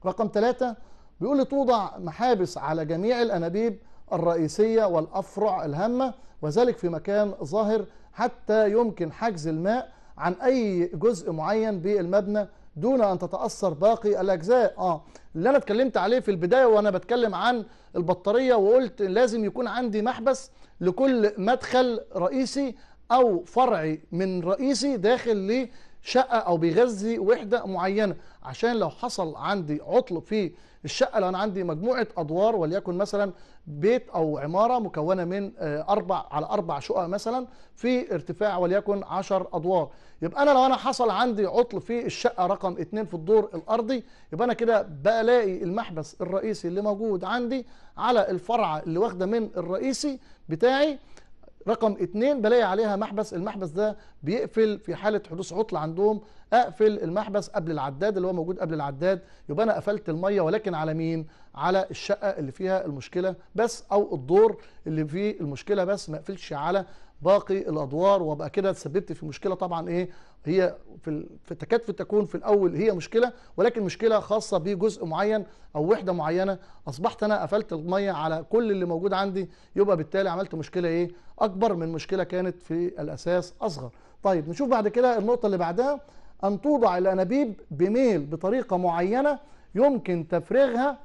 S1: رقم ثلاثة بيقول لي توضع محابس على جميع الانابيب الرئيسيه والافرع الهامه وذلك في مكان ظاهر حتى يمكن حجز الماء عن اي جزء معين بالمبنى دون ان تتاثر باقي الاجزاء اه اللي انا اتكلمت عليه في البدايه وانا بتكلم عن البطاريه وقلت لازم يكون عندي محبس لكل مدخل رئيسي او فرعي من رئيسي داخل شقه او بيغذي وحده معينه عشان لو حصل عندي عطل في الشقه لو انا عندي مجموعه ادوار وليكن مثلا بيت او عماره مكونه من آه، اربع على اربع شقق مثلا في ارتفاع وليكن 10 ادوار يبقى انا لو انا حصل عندي عطل في الشقه رقم اثنين في الدور الارضي يبقى انا كده بلاقي المحبس الرئيسي اللي موجود عندي على الفرعة اللي واخده من الرئيسي بتاعي رقم اتنين بلاقي عليها محبس المحبس ده بيقفل في حالة حدوث عطل عندهم اقفل المحبس قبل العداد اللي هو موجود قبل العداد يبقى انا قفلت المية ولكن على مين على الشقة اللي فيها المشكلة بس او الدور اللي فيه المشكلة بس ما قفلش على باقي الادوار وابقى كده تسببت في مشكله طبعا ايه هي في تكاد في تكون في الاول هي مشكله ولكن مشكله خاصه بجزء معين او وحده معينه اصبحت انا قفلت الميه على كل اللي موجود عندي يبقى بالتالي عملت مشكله ايه اكبر من مشكله كانت في الاساس اصغر طيب نشوف بعد كده النقطه اللي بعدها ان توضع الانابيب بميل بطريقه معينه يمكن تفريغها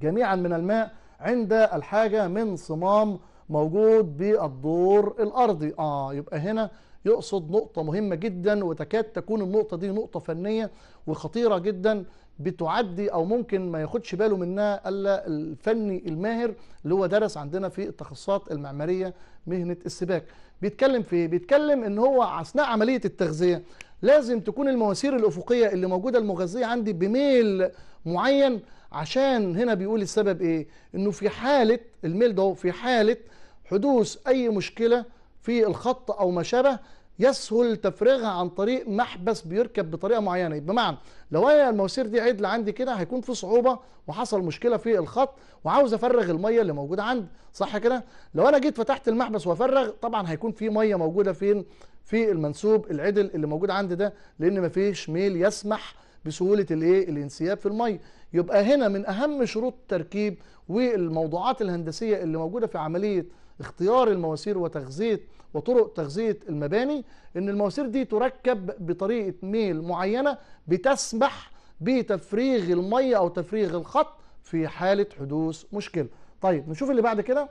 S1: جميعا من الماء عند الحاجه من صمام موجود بالدور الارضي اه يبقى هنا يقصد نقطة مهمة جدا وتكاد تكون النقطة دي نقطة فنية وخطيرة جدا بتعدي او ممكن ما ياخدش باله منها الا الفني الماهر اللي هو درس عندنا في التخصصات المعمارية مهنة السباك بيتكلم في ايه؟ بيتكلم ان هو اثناء عملية التغذية لازم تكون المواسير الافقية اللي موجودة المغذية عندي بميل معين عشان هنا بيقول السبب ايه انه في حاله الميل ده في حاله حدوث اي مشكله في الخط او ما شابه يسهل تفريغها عن طريق محبس بيركب بطريقه معينه بمعنى لو انا المواسير دي عدل عندي كده هيكون في صعوبه وحصل مشكله في الخط وعاوز افرغ الميه اللي موجوده عندي صح كده لو انا جيت فتحت المحبس وافرغ طبعا هيكون في ميه موجوده فين في المنسوب العدل اللي موجود عندي ده لان مفيش ميل يسمح بسهوله الايه الانسياب في الميه يبقى هنا من أهم شروط التركيب والموضوعات الهندسية اللي موجودة في عملية اختيار المواسير وتغذية وطرق تغذية المباني ان المواسير دي تركب بطريقة ميل معينة بتسمح بتفريغ المية او تفريغ الخط في حالة حدوث مشكلة طيب نشوف اللي بعد كده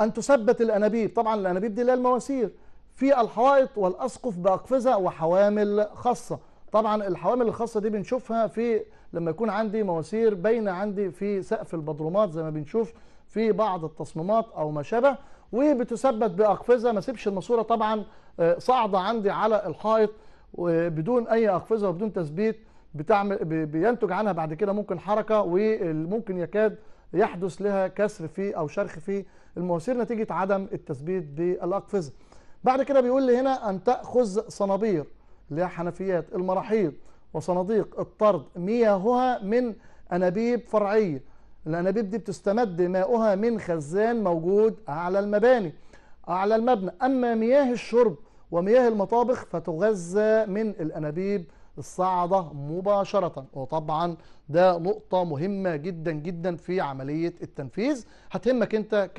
S1: ان تثبت الانابيب طبعا الانابيب دي هي المواسير في الحوائط والاسقف باقفزة وحوامل خاصة طبعا الحوامل الخاصه دي بنشوفها في لما يكون عندي مواسير باينه عندي في سقف البدرومات زي ما بنشوف في بعض التصميمات او ما شابه وبتثبت باقفزه ما سيبش الماسوره طبعا آه، صاعده عندي على الحائط بدون اي اقفزه وبدون تثبيت بتعمل بينتج عنها بعد كده ممكن حركه وممكن يكاد يحدث لها كسر في او شرخ في المواسير نتيجه عدم التثبيت بالاقفزه. بعد كده بيقول لي هنا ان تاخذ صنابير لحنفيات المراحيض وصناديق الطرد مياهها من أنابيب فرعية الأنابيب دي بتستمد ماؤها من خزان موجود على المباني على المبنى أما مياه الشرب ومياه المطابخ فتغذى من الأنابيب الصاعدة مباشرة وطبعا ده نقطة مهمة جدا جدا في عملية التنفيذ هتهمك انت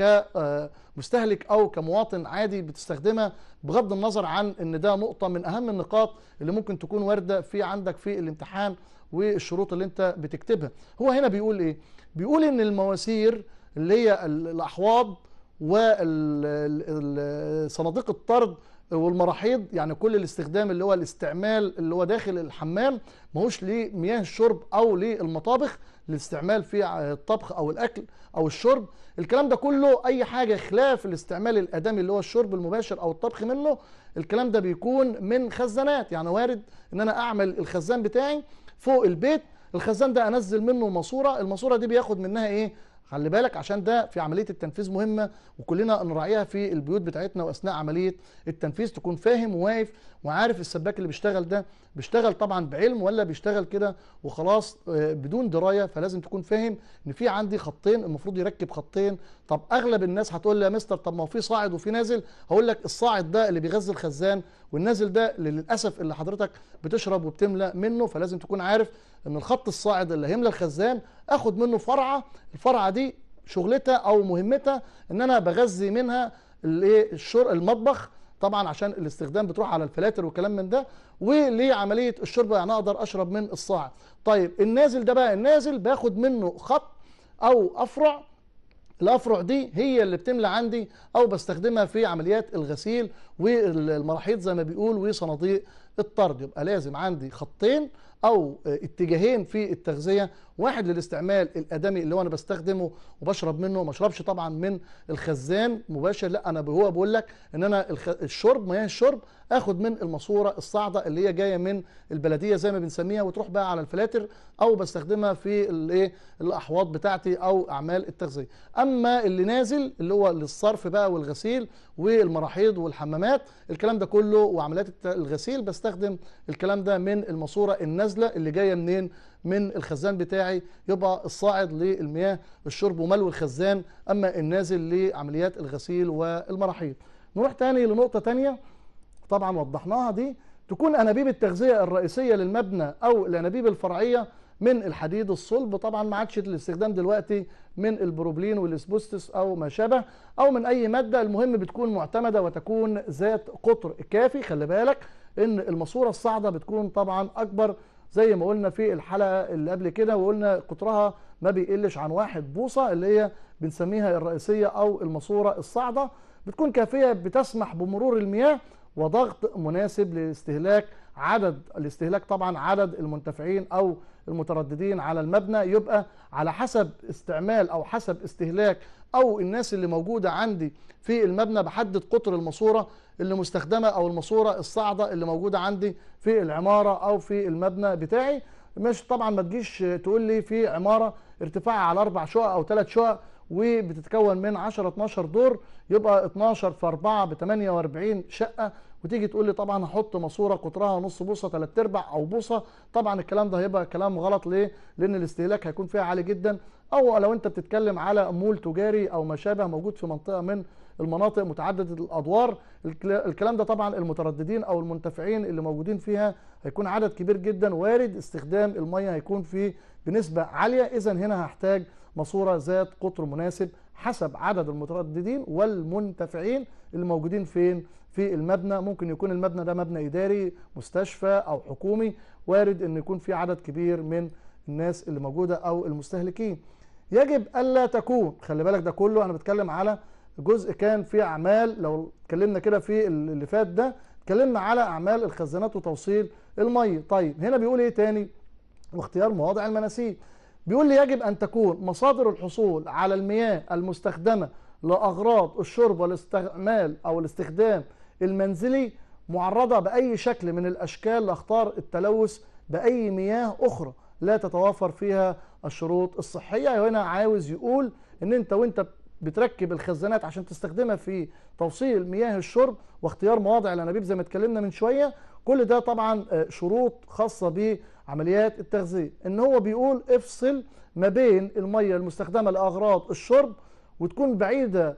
S1: كمستهلك او كمواطن عادي بتستخدمها بغض النظر عن ان ده نقطة من اهم النقاط اللي ممكن تكون واردة في عندك في الامتحان والشروط اللي انت بتكتبها هو هنا بيقول ايه بيقول ان المواسير اللي هي الاحواض وصناديق الطرد والمراحيض يعني كل الاستخدام اللي هو الاستعمال اللي هو داخل الحمام ماهوش لمياه الشرب او للمطابخ للاستعمال في الطبخ او الاكل او الشرب الكلام ده كله اي حاجه خلاف الاستعمال الادمي اللي هو الشرب المباشر او الطبخ منه الكلام ده بيكون من خزانات يعني وارد ان انا اعمل الخزان بتاعي فوق البيت الخزان ده انزل منه ماسوره الماسوره دي بياخد منها ايه خلي بالك عشان ده في عمليه التنفيذ مهمه وكلنا نراعيها في البيوت بتاعتنا واثناء عمليه التنفيذ تكون فاهم وواقف وعارف السباك اللي بيشتغل ده بيشتغل طبعا بعلم ولا بيشتغل كده وخلاص آه، بدون درايه فلازم تكون فاهم ان في عندي خطين المفروض يركب خطين طب اغلب الناس هتقول لي يا مستر طب ما هو في صاعد وفي نازل هقول لك الصاعد ده اللي بيغذي الخزان والنازل ده للاسف اللي حضرتك بتشرب وبتملى منه فلازم تكون عارف ان الخط الصاعد اللي هيملى الخزان اخد منه فرعه الفرعه دي شغلتها او مهمتها ان انا بغذي منها الايه المطبخ طبعا عشان الاستخدام بتروح على الفلاتر وكلام من ده ولعمليه الشرب يعني اقدر اشرب من الصاع طيب النازل ده بقى النازل باخد منه خط او افرع الافرع دي هي اللي بتملى عندي او بستخدمها في عمليات الغسيل والمراحيض زي ما بيقول وصناديق الطرد يبقى لازم عندي خطين او اتجاهين في التغذيه واحد للاستعمال الادمي اللي هو انا بستخدمه وبشرب منه ما اشربش طبعا من الخزان مباشر لا انا هو بقول لك ان انا الشرب مياه الشرب اخد من الماسوره الصاعده اللي هي جايه من البلديه زي ما بنسميها وتروح بقى على الفلاتر او بستخدمها في الايه الاحواض بتاعتي او اعمال التغذيه اما اللي نازل اللي هو للصرف بقى والغسيل والمراحيض والحمامات الكلام ده كله وعمليات الغسيل بستخدم الكلام ده من الماسوره النازله اللي جايه منين من الخزان بتاعي يبقى الصاعد للمياه الشرب وملو الخزان اما النازل لعمليات الغسيل والمراحيض نروح تاني لنقطه تانية طبعا وضحناها دي تكون انابيب التغذيه الرئيسيه للمبنى او الانابيب الفرعيه من الحديد الصلب طبعا ما عادش الاستخدام دلوقتي من البروبلين والاسبوستس او ما شابه او من اي ماده المهم بتكون معتمده وتكون ذات قطر كافي خلي بالك ان الماسوره الصاعده بتكون طبعا اكبر زي ما قلنا في الحلقه اللي قبل كده وقلنا قطرها ما بيقلش عن واحد بوصه اللي هي بنسميها الرئيسيه او الماسوره الصاعده بتكون كافيه بتسمح بمرور المياه وضغط مناسب لاستهلاك عدد الاستهلاك طبعا عدد المنتفعين او المترددين على المبنى يبقى على حسب استعمال او حسب استهلاك او الناس اللي موجوده عندي في المبنى بحدد قطر الماسوره اللي مستخدمه او الماسوره الصاعده اللي موجوده عندي في العماره او في المبنى بتاعي مش طبعا ما تجيش تقول لي في عماره ارتفاعها على اربع شقق او ثلاث شقق وبتتكون من 10 12 دور يبقى 12 في 4 ب 48 شقه وتيجي تقول لي طبعا هحط ماسوره قطرها نص بوصه ثلاث ارباع او بوصه طبعا الكلام ده هيبقى كلام غلط ليه؟ لان الاستهلاك هيكون فيها عالي جدا او لو انت بتتكلم على مول تجاري او ما شابه موجود في منطقه من المناطق متعدده الادوار الكلام ده طبعا المترددين او المنتفعين اللي موجودين فيها هيكون عدد كبير جدا وارد استخدام الميه هيكون فيه بنسبه عاليه اذا هنا هحتاج ماسوره ذات قطر مناسب حسب عدد المترددين والمنتفعين اللي موجودين فين في المبنى ممكن يكون المبنى ده مبنى إداري مستشفى أو حكومي وارد أن يكون في عدد كبير من الناس اللي موجودة أو المستهلكين يجب ألا تكون خلي بالك ده كله أنا بتكلم على جزء كان في أعمال لو اتكلمنا كده في اللي فات ده اتكلمنا على أعمال الخزانات وتوصيل المية طيب هنا بيقول إيه تاني واختيار مواضع المناسيب بيقول لي يجب أن تكون مصادر الحصول على المياه المستخدمة لأغراض الشرب والاستعمال أو الاستخدام المنزلي معرضة بأي شكل من الأشكال لأخطار التلوث بأي مياه أخرى لا تتوافر فيها الشروط الصحية هنا عاوز يقول أن أنت وأنت بتركب الخزانات عشان تستخدمها في توصيل مياه الشرب واختيار مواضع الانابيب زي ما اتكلمنا من شويه كل ده طبعا آه، شروط خاصه بعمليات التغذيه ان هو بيقول افصل ما بين الميه المستخدمه لاغراض الشرب وتكون بعيده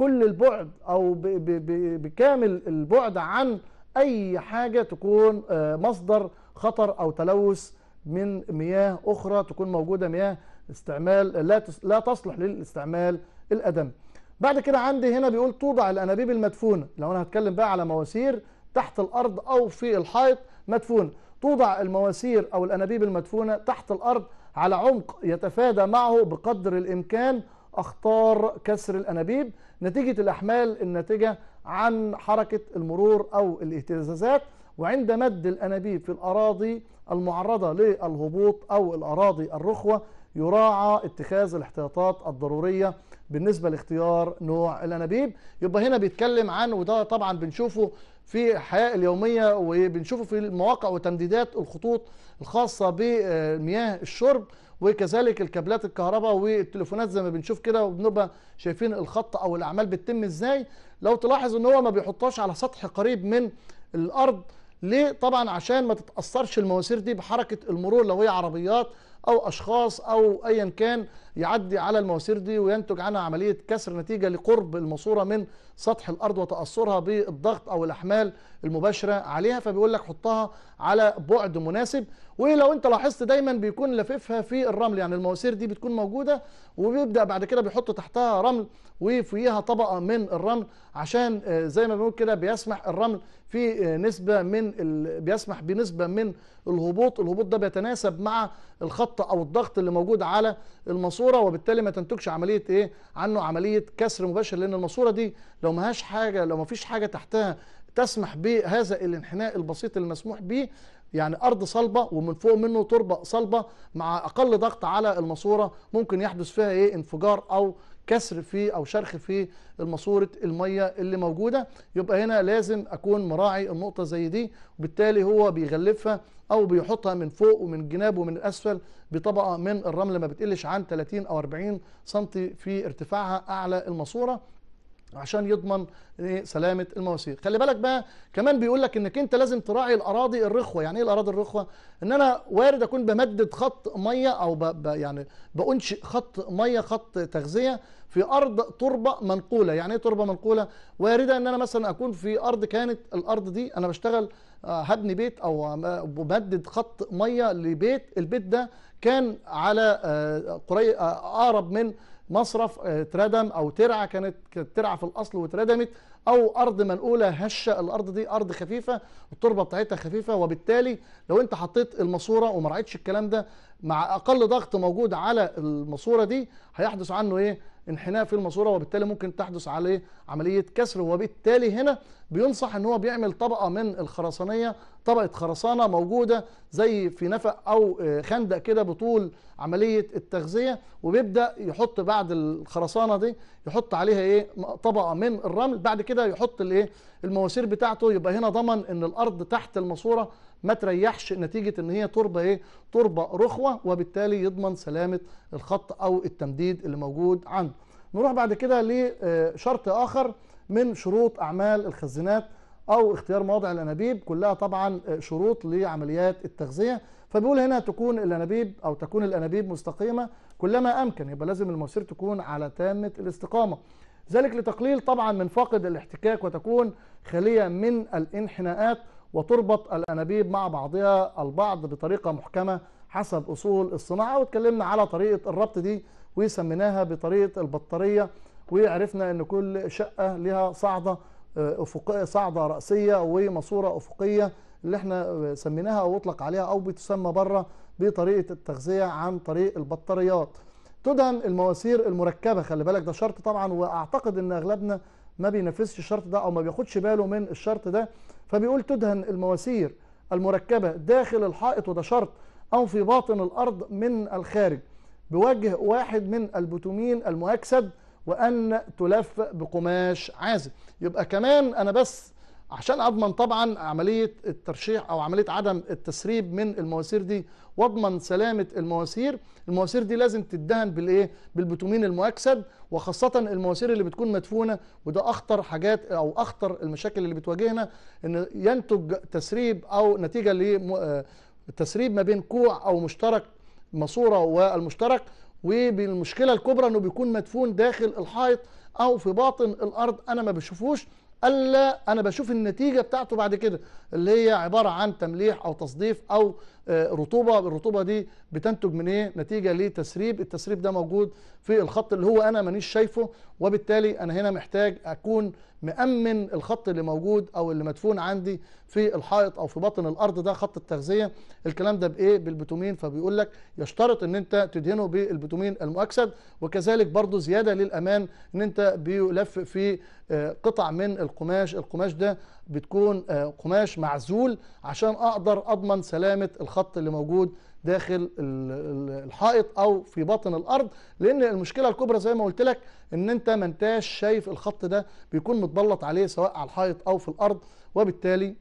S1: كل البعد او بكامل البعد عن اي حاجه تكون آه، مصدر خطر او تلوث من مياه اخرى تكون موجوده مياه استعمال لا لا تصلح للاستعمال الادمي. بعد كده عندي هنا بيقول توضع الانابيب المدفونه لو انا هتكلم بقى على مواسير تحت الارض او في الحائط مدفونه توضع المواسير او الانابيب المدفونه تحت الارض على عمق يتفادى معه بقدر الامكان اخطار كسر الانابيب نتيجة الأحمال الناتجة عن حركة المرور أو الاهتزازات وعند مد الأنابيب في الأراضي المعرضة للهبوط أو الأراضي الرخوة يراعى اتخاذ الاحتياطات الضرورية بالنسبة لاختيار نوع الأنابيب يبقى هنا بيتكلم عن وده طبعا بنشوفه في الحياة اليومية وبنشوفه في المواقع وتمديدات الخطوط الخاصة بمياه الشرب وكذلك الكابلات الكهرباء والتليفونات زي ما بنشوف كده وبنبقى شايفين الخط او الاعمال بتتم ازاي لو تلاحظ ان هو ما بيحطهاش على سطح قريب من الارض ليه طبعا عشان ما تتاثرش المواسير دي بحركه المرور لو هي عربيات او اشخاص او ايا كان يعدي على المواسير دي وينتج عنها عملية كسر نتيجة لقرب الماسورة من سطح الأرض وتأثرها بالضغط أو الأحمال المباشرة عليها فبيقول لك حطها على بعد مناسب ولو انت لاحظت دايما بيكون لففها في الرمل يعني المواسير دي بتكون موجودة وبيبدأ بعد كده بيحط تحتها رمل وفيها طبقة من الرمل عشان آه، زي ما بنقول كده بيسمح الرمل في آه، نسبة من ال... بيسمح بنسبة من الهبوط الهبوط ده بيتناسب مع الخط أو الضغط اللي موجود على الماسورة الماسوره وبالتالي ما تنتجش عمليه ايه عنه عمليه كسر مباشر لان الماسوره دي لو ما هاش حاجه لو ما فيش حاجه تحتها تسمح بهذا الانحناء البسيط المسموح به يعني ارض صلبه ومن فوق منه تربه صلبه مع اقل ضغط على الماسوره ممكن يحدث فيها ايه انفجار او كسر في او شرخ في الماسوره الميه اللي موجوده يبقى هنا لازم اكون مراعي النقطه زي دي وبالتالي هو بيغلفها او بيحطها من فوق ومن جناب ومن الاسفل بطبقه من الرمل ما بتقلش عن 30 او 40 سم في ارتفاعها اعلى الماسوره عشان يضمن سلامه المواسير خلي بالك بقى كمان بيقول لك انك انت لازم تراعي الاراضي الرخوه يعني ايه الاراضي الرخوه ان انا وارد اكون بمدد خط ميه او ب... ب... يعني بانشئ خط ميه خط تغذيه في ارض تربه منقوله يعني ايه تربه منقوله وارده ان انا مثلا اكون في ارض كانت الارض دي انا بشتغل هبني آه، بيت او بمدد خط ميه لبيت البيت ده كان على آه، قري آه، اقرب من مصرف اتردم او ترعه كانت ترعه في الاصل واتردمت او ارض منقوله هشه الارض دي ارض خفيفه التربه بتاعتها خفيفه وبالتالي لو انت حطيت الماسوره وما راعيتش الكلام ده مع اقل ضغط موجود على الماسوره دي هيحدث عنه ايه انحناء في الماسوره وبالتالي ممكن تحدث عليه عمليه كسر وبالتالي هنا بينصح ان هو بيعمل طبقه من الخرسانيه طبقه خرسانه موجوده زي في نفق او آه، خندق كده بطول عمليه التغذيه وبيبدا يحط بعد الخرسانه دي يحط عليها ايه طبقه من الرمل بعد كده يحط الايه المواسير بتاعته يبقى هنا ضمن ان الارض تحت الماسوره ما تريحش نتيجه ان هي تربه ايه تربه رخوه وبالتالي يضمن سلامه الخط او التمديد اللي موجود عنده نروح بعد كده لشرط آه، اخر من شروط اعمال الخزانات او اختيار مواضع الانابيب كلها طبعا آه، شروط لعمليات التغذيه فبيقول هنا تكون الانابيب او تكون الانابيب مستقيمه كلما امكن يبقى لازم المواسير تكون على تامه الاستقامه ذلك لتقليل طبعا من فاقد الاحتكاك وتكون خاليه من الانحناءات وتربط الانابيب مع بعضها البعض بطريقه محكمه حسب اصول الصناعه واتكلمنا على طريقه الربط دي وسميناها بطريقه البطاريه وعرفنا ان كل شقه لها صعده افقيه صاعده راسيه وماسوره افقيه اللي احنا سميناها او اطلق عليها او بتسمى بره بطريقه التغذيه عن طريق البطاريات تدهن المواسير المركبه خلي بالك ده شرط طبعا واعتقد ان اغلبنا ما بينفذش الشرط ده او ما بياخدش باله من الشرط ده فبيقول تدهن المواسير المركبه داخل الحائط وده شرط او في باطن الارض من الخارج بوجه واحد من البوتومين المؤكسد وأن تلف بقماش عازل يبقى كمان أنا بس عشان أضمن طبعا عملية الترشيح أو عملية عدم التسريب من المواسير دي واضمن سلامة المواسير المواسير دي لازم تدهن بالإيه بالبتومين المؤكسد وخاصة المواسير اللي بتكون مدفونة وده أخطر حاجات أو أخطر المشاكل اللي بتواجهنا إن ينتج تسريب أو نتيجة لتسريب آه، ما بين كوع أو مشترك ماسوره والمشترك وبالمشكله الكبرى انه بيكون مدفون داخل الحائط او في باطن الارض انا ما بشوفوش الا انا بشوف النتيجه بتاعته بعد كده اللي هي عباره عن تمليح او تصديف او آه، رطوبه الرطوبه دي بتنتج من ايه نتيجه لتسريب التسريب ده موجود في الخط اللي هو انا مانيش شايفه وبالتالي انا هنا محتاج اكون مامن الخط اللي موجود او اللي مدفون عندي في الحائط او في بطن الارض ده خط التغذيه الكلام ده بايه بالبتومين فبيقول لك يشترط ان انت تدهنه بالبتومين المؤكسد وكذلك برضو زياده للامان ان انت بيلف في آه، قطع من القماش القماش ده بتكون آه، قماش معزول عشان اقدر اضمن سلامه الخط اللي موجود داخل الحائط او في بطن الارض لان المشكله الكبرى زي ما قلت لك ان انت ما انتاش شايف الخط ده بيكون متبلط عليه سواء على الحائط او في الارض وبالتالي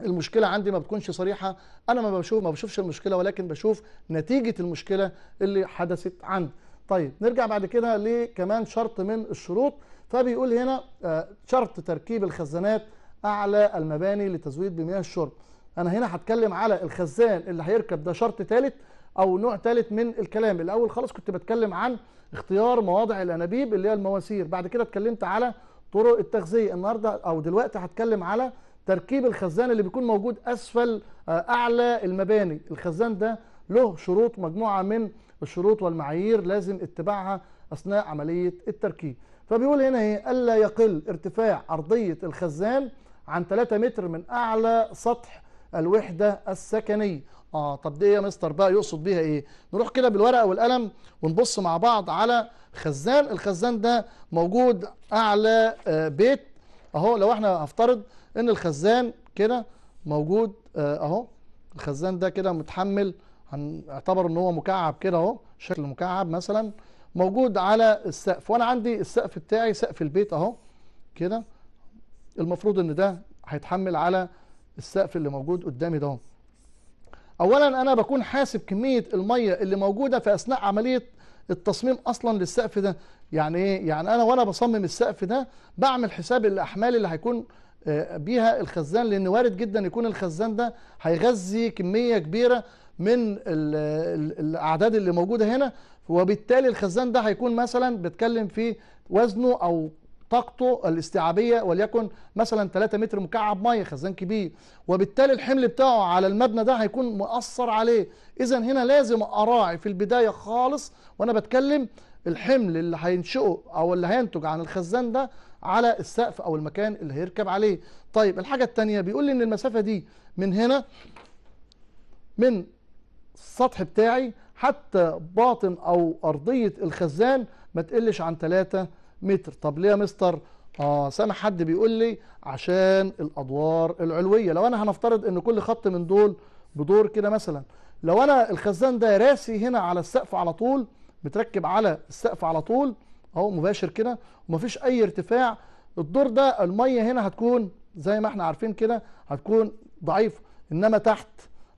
S1: المشكله عندي ما بتكونش صريحه انا ما بشوف ما بشوفش المشكله ولكن بشوف نتيجه المشكله اللي حدثت عندي طيب نرجع بعد كده لكمان شرط من الشروط فبيقول هنا آه، شرط تركيب الخزانات اعلى المباني لتزويد بمياه الشرب انا هنا هتكلم على الخزان اللي هيركب ده شرط ثالث او نوع ثالث من الكلام الاول خالص كنت بتكلم عن اختيار مواضع الانابيب اللي هي المواسير بعد كده اتكلمت على طرق التغذيه النهارده او دلوقتي هتكلم على تركيب الخزان اللي بيكون موجود اسفل آه، اعلى المباني الخزان ده له شروط مجموعه من الشروط والمعايير لازم اتباعها اثناء عمليه التركيب فبيقول هنا ايه الا يقل ارتفاع ارضيه الخزان عن 3 متر من اعلى سطح الوحده السكنيه اه طب دي ايه يا مستر بقى يقصد بيها ايه نروح كده بالورقه والقلم ونبص مع بعض على خزان الخزان ده موجود اعلى آه، بيت اهو لو احنا هفترض ان الخزان كده موجود آه، اهو الخزان ده كده متحمل هنعتبر ان هو مكعب كده اهو شكل مكعب مثلا موجود على السقف وانا عندي السقف بتاعي سقف البيت اهو كده المفروض ان ده هيتحمل على السقف اللي موجود قدامي ده اولا انا بكون حاسب كميه الميه اللي موجوده في اثناء عمليه التصميم اصلا للسقف ده يعني ايه يعني انا وانا بصمم السقف ده بعمل حساب الاحمال اللي هيكون آه، بيها الخزان لان وارد جدا يكون الخزان ده هيغذي كميه كبيره من الاعداد اللي موجوده هنا وبالتالي الخزان ده هيكون مثلا بتكلم في وزنه او طاقته الاستيعابيه وليكن مثلا 3 متر مكعب ميه خزان كبير وبالتالي الحمل بتاعه على المبنى ده هيكون مؤثر عليه اذا هنا لازم اراعي في البدايه خالص وانا بتكلم الحمل اللي هينشئه او اللي هينتج عن الخزان ده على السقف او المكان اللي هيركب عليه طيب الحاجه الثانيه بيقول لي ان المسافه دي من هنا من السطح بتاعي حتى باطن او ارضيه الخزان ما تقلش عن 3 متر متر طب ليه يا مستر اه سامع حد بيقول لي عشان الادوار العلويه لو انا هنفترض ان كل خط من دول بدور كده مثلا لو انا الخزان ده راسي هنا على السقف على طول متركب على السقف على طول اهو مباشر كده ومفيش اي ارتفاع الدور ده الميه هنا هتكون زي ما احنا عارفين كده هتكون ضعيفه انما تحت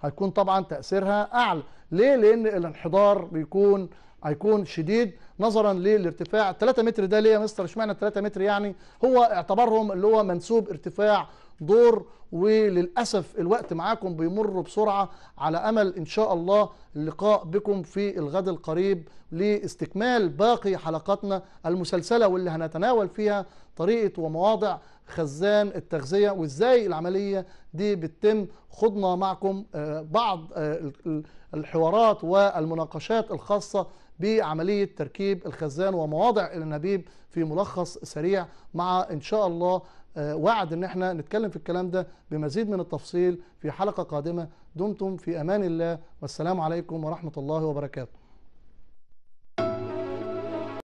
S1: هتكون طبعا تاثيرها اعلى ليه لان الانحدار بيكون هيكون شديد نظرا للارتفاع 3 متر ده ليه يا مستر اشمعنى 3 متر يعني هو اعتبرهم اللي هو منسوب ارتفاع دور وللاسف الوقت معاكم بيمر بسرعه على امل ان شاء الله اللقاء بكم في الغد القريب لاستكمال باقي حلقاتنا المسلسله واللي هنتناول فيها طريقه ومواضع خزان التغذيه وازاي العمليه دي بتتم خضنا معكم آه، بعض آه، الحوارات والمناقشات الخاصه بعملية تركيب الخزان ومواضع الأنابيب في ملخص سريع مع إن شاء الله آه، وعد ان احنا نتكلم في الكلام ده بمزيد من التفصيل في حلقة قادمة دمتم في امان الله والسلام عليكم ورحمة الله وبركاته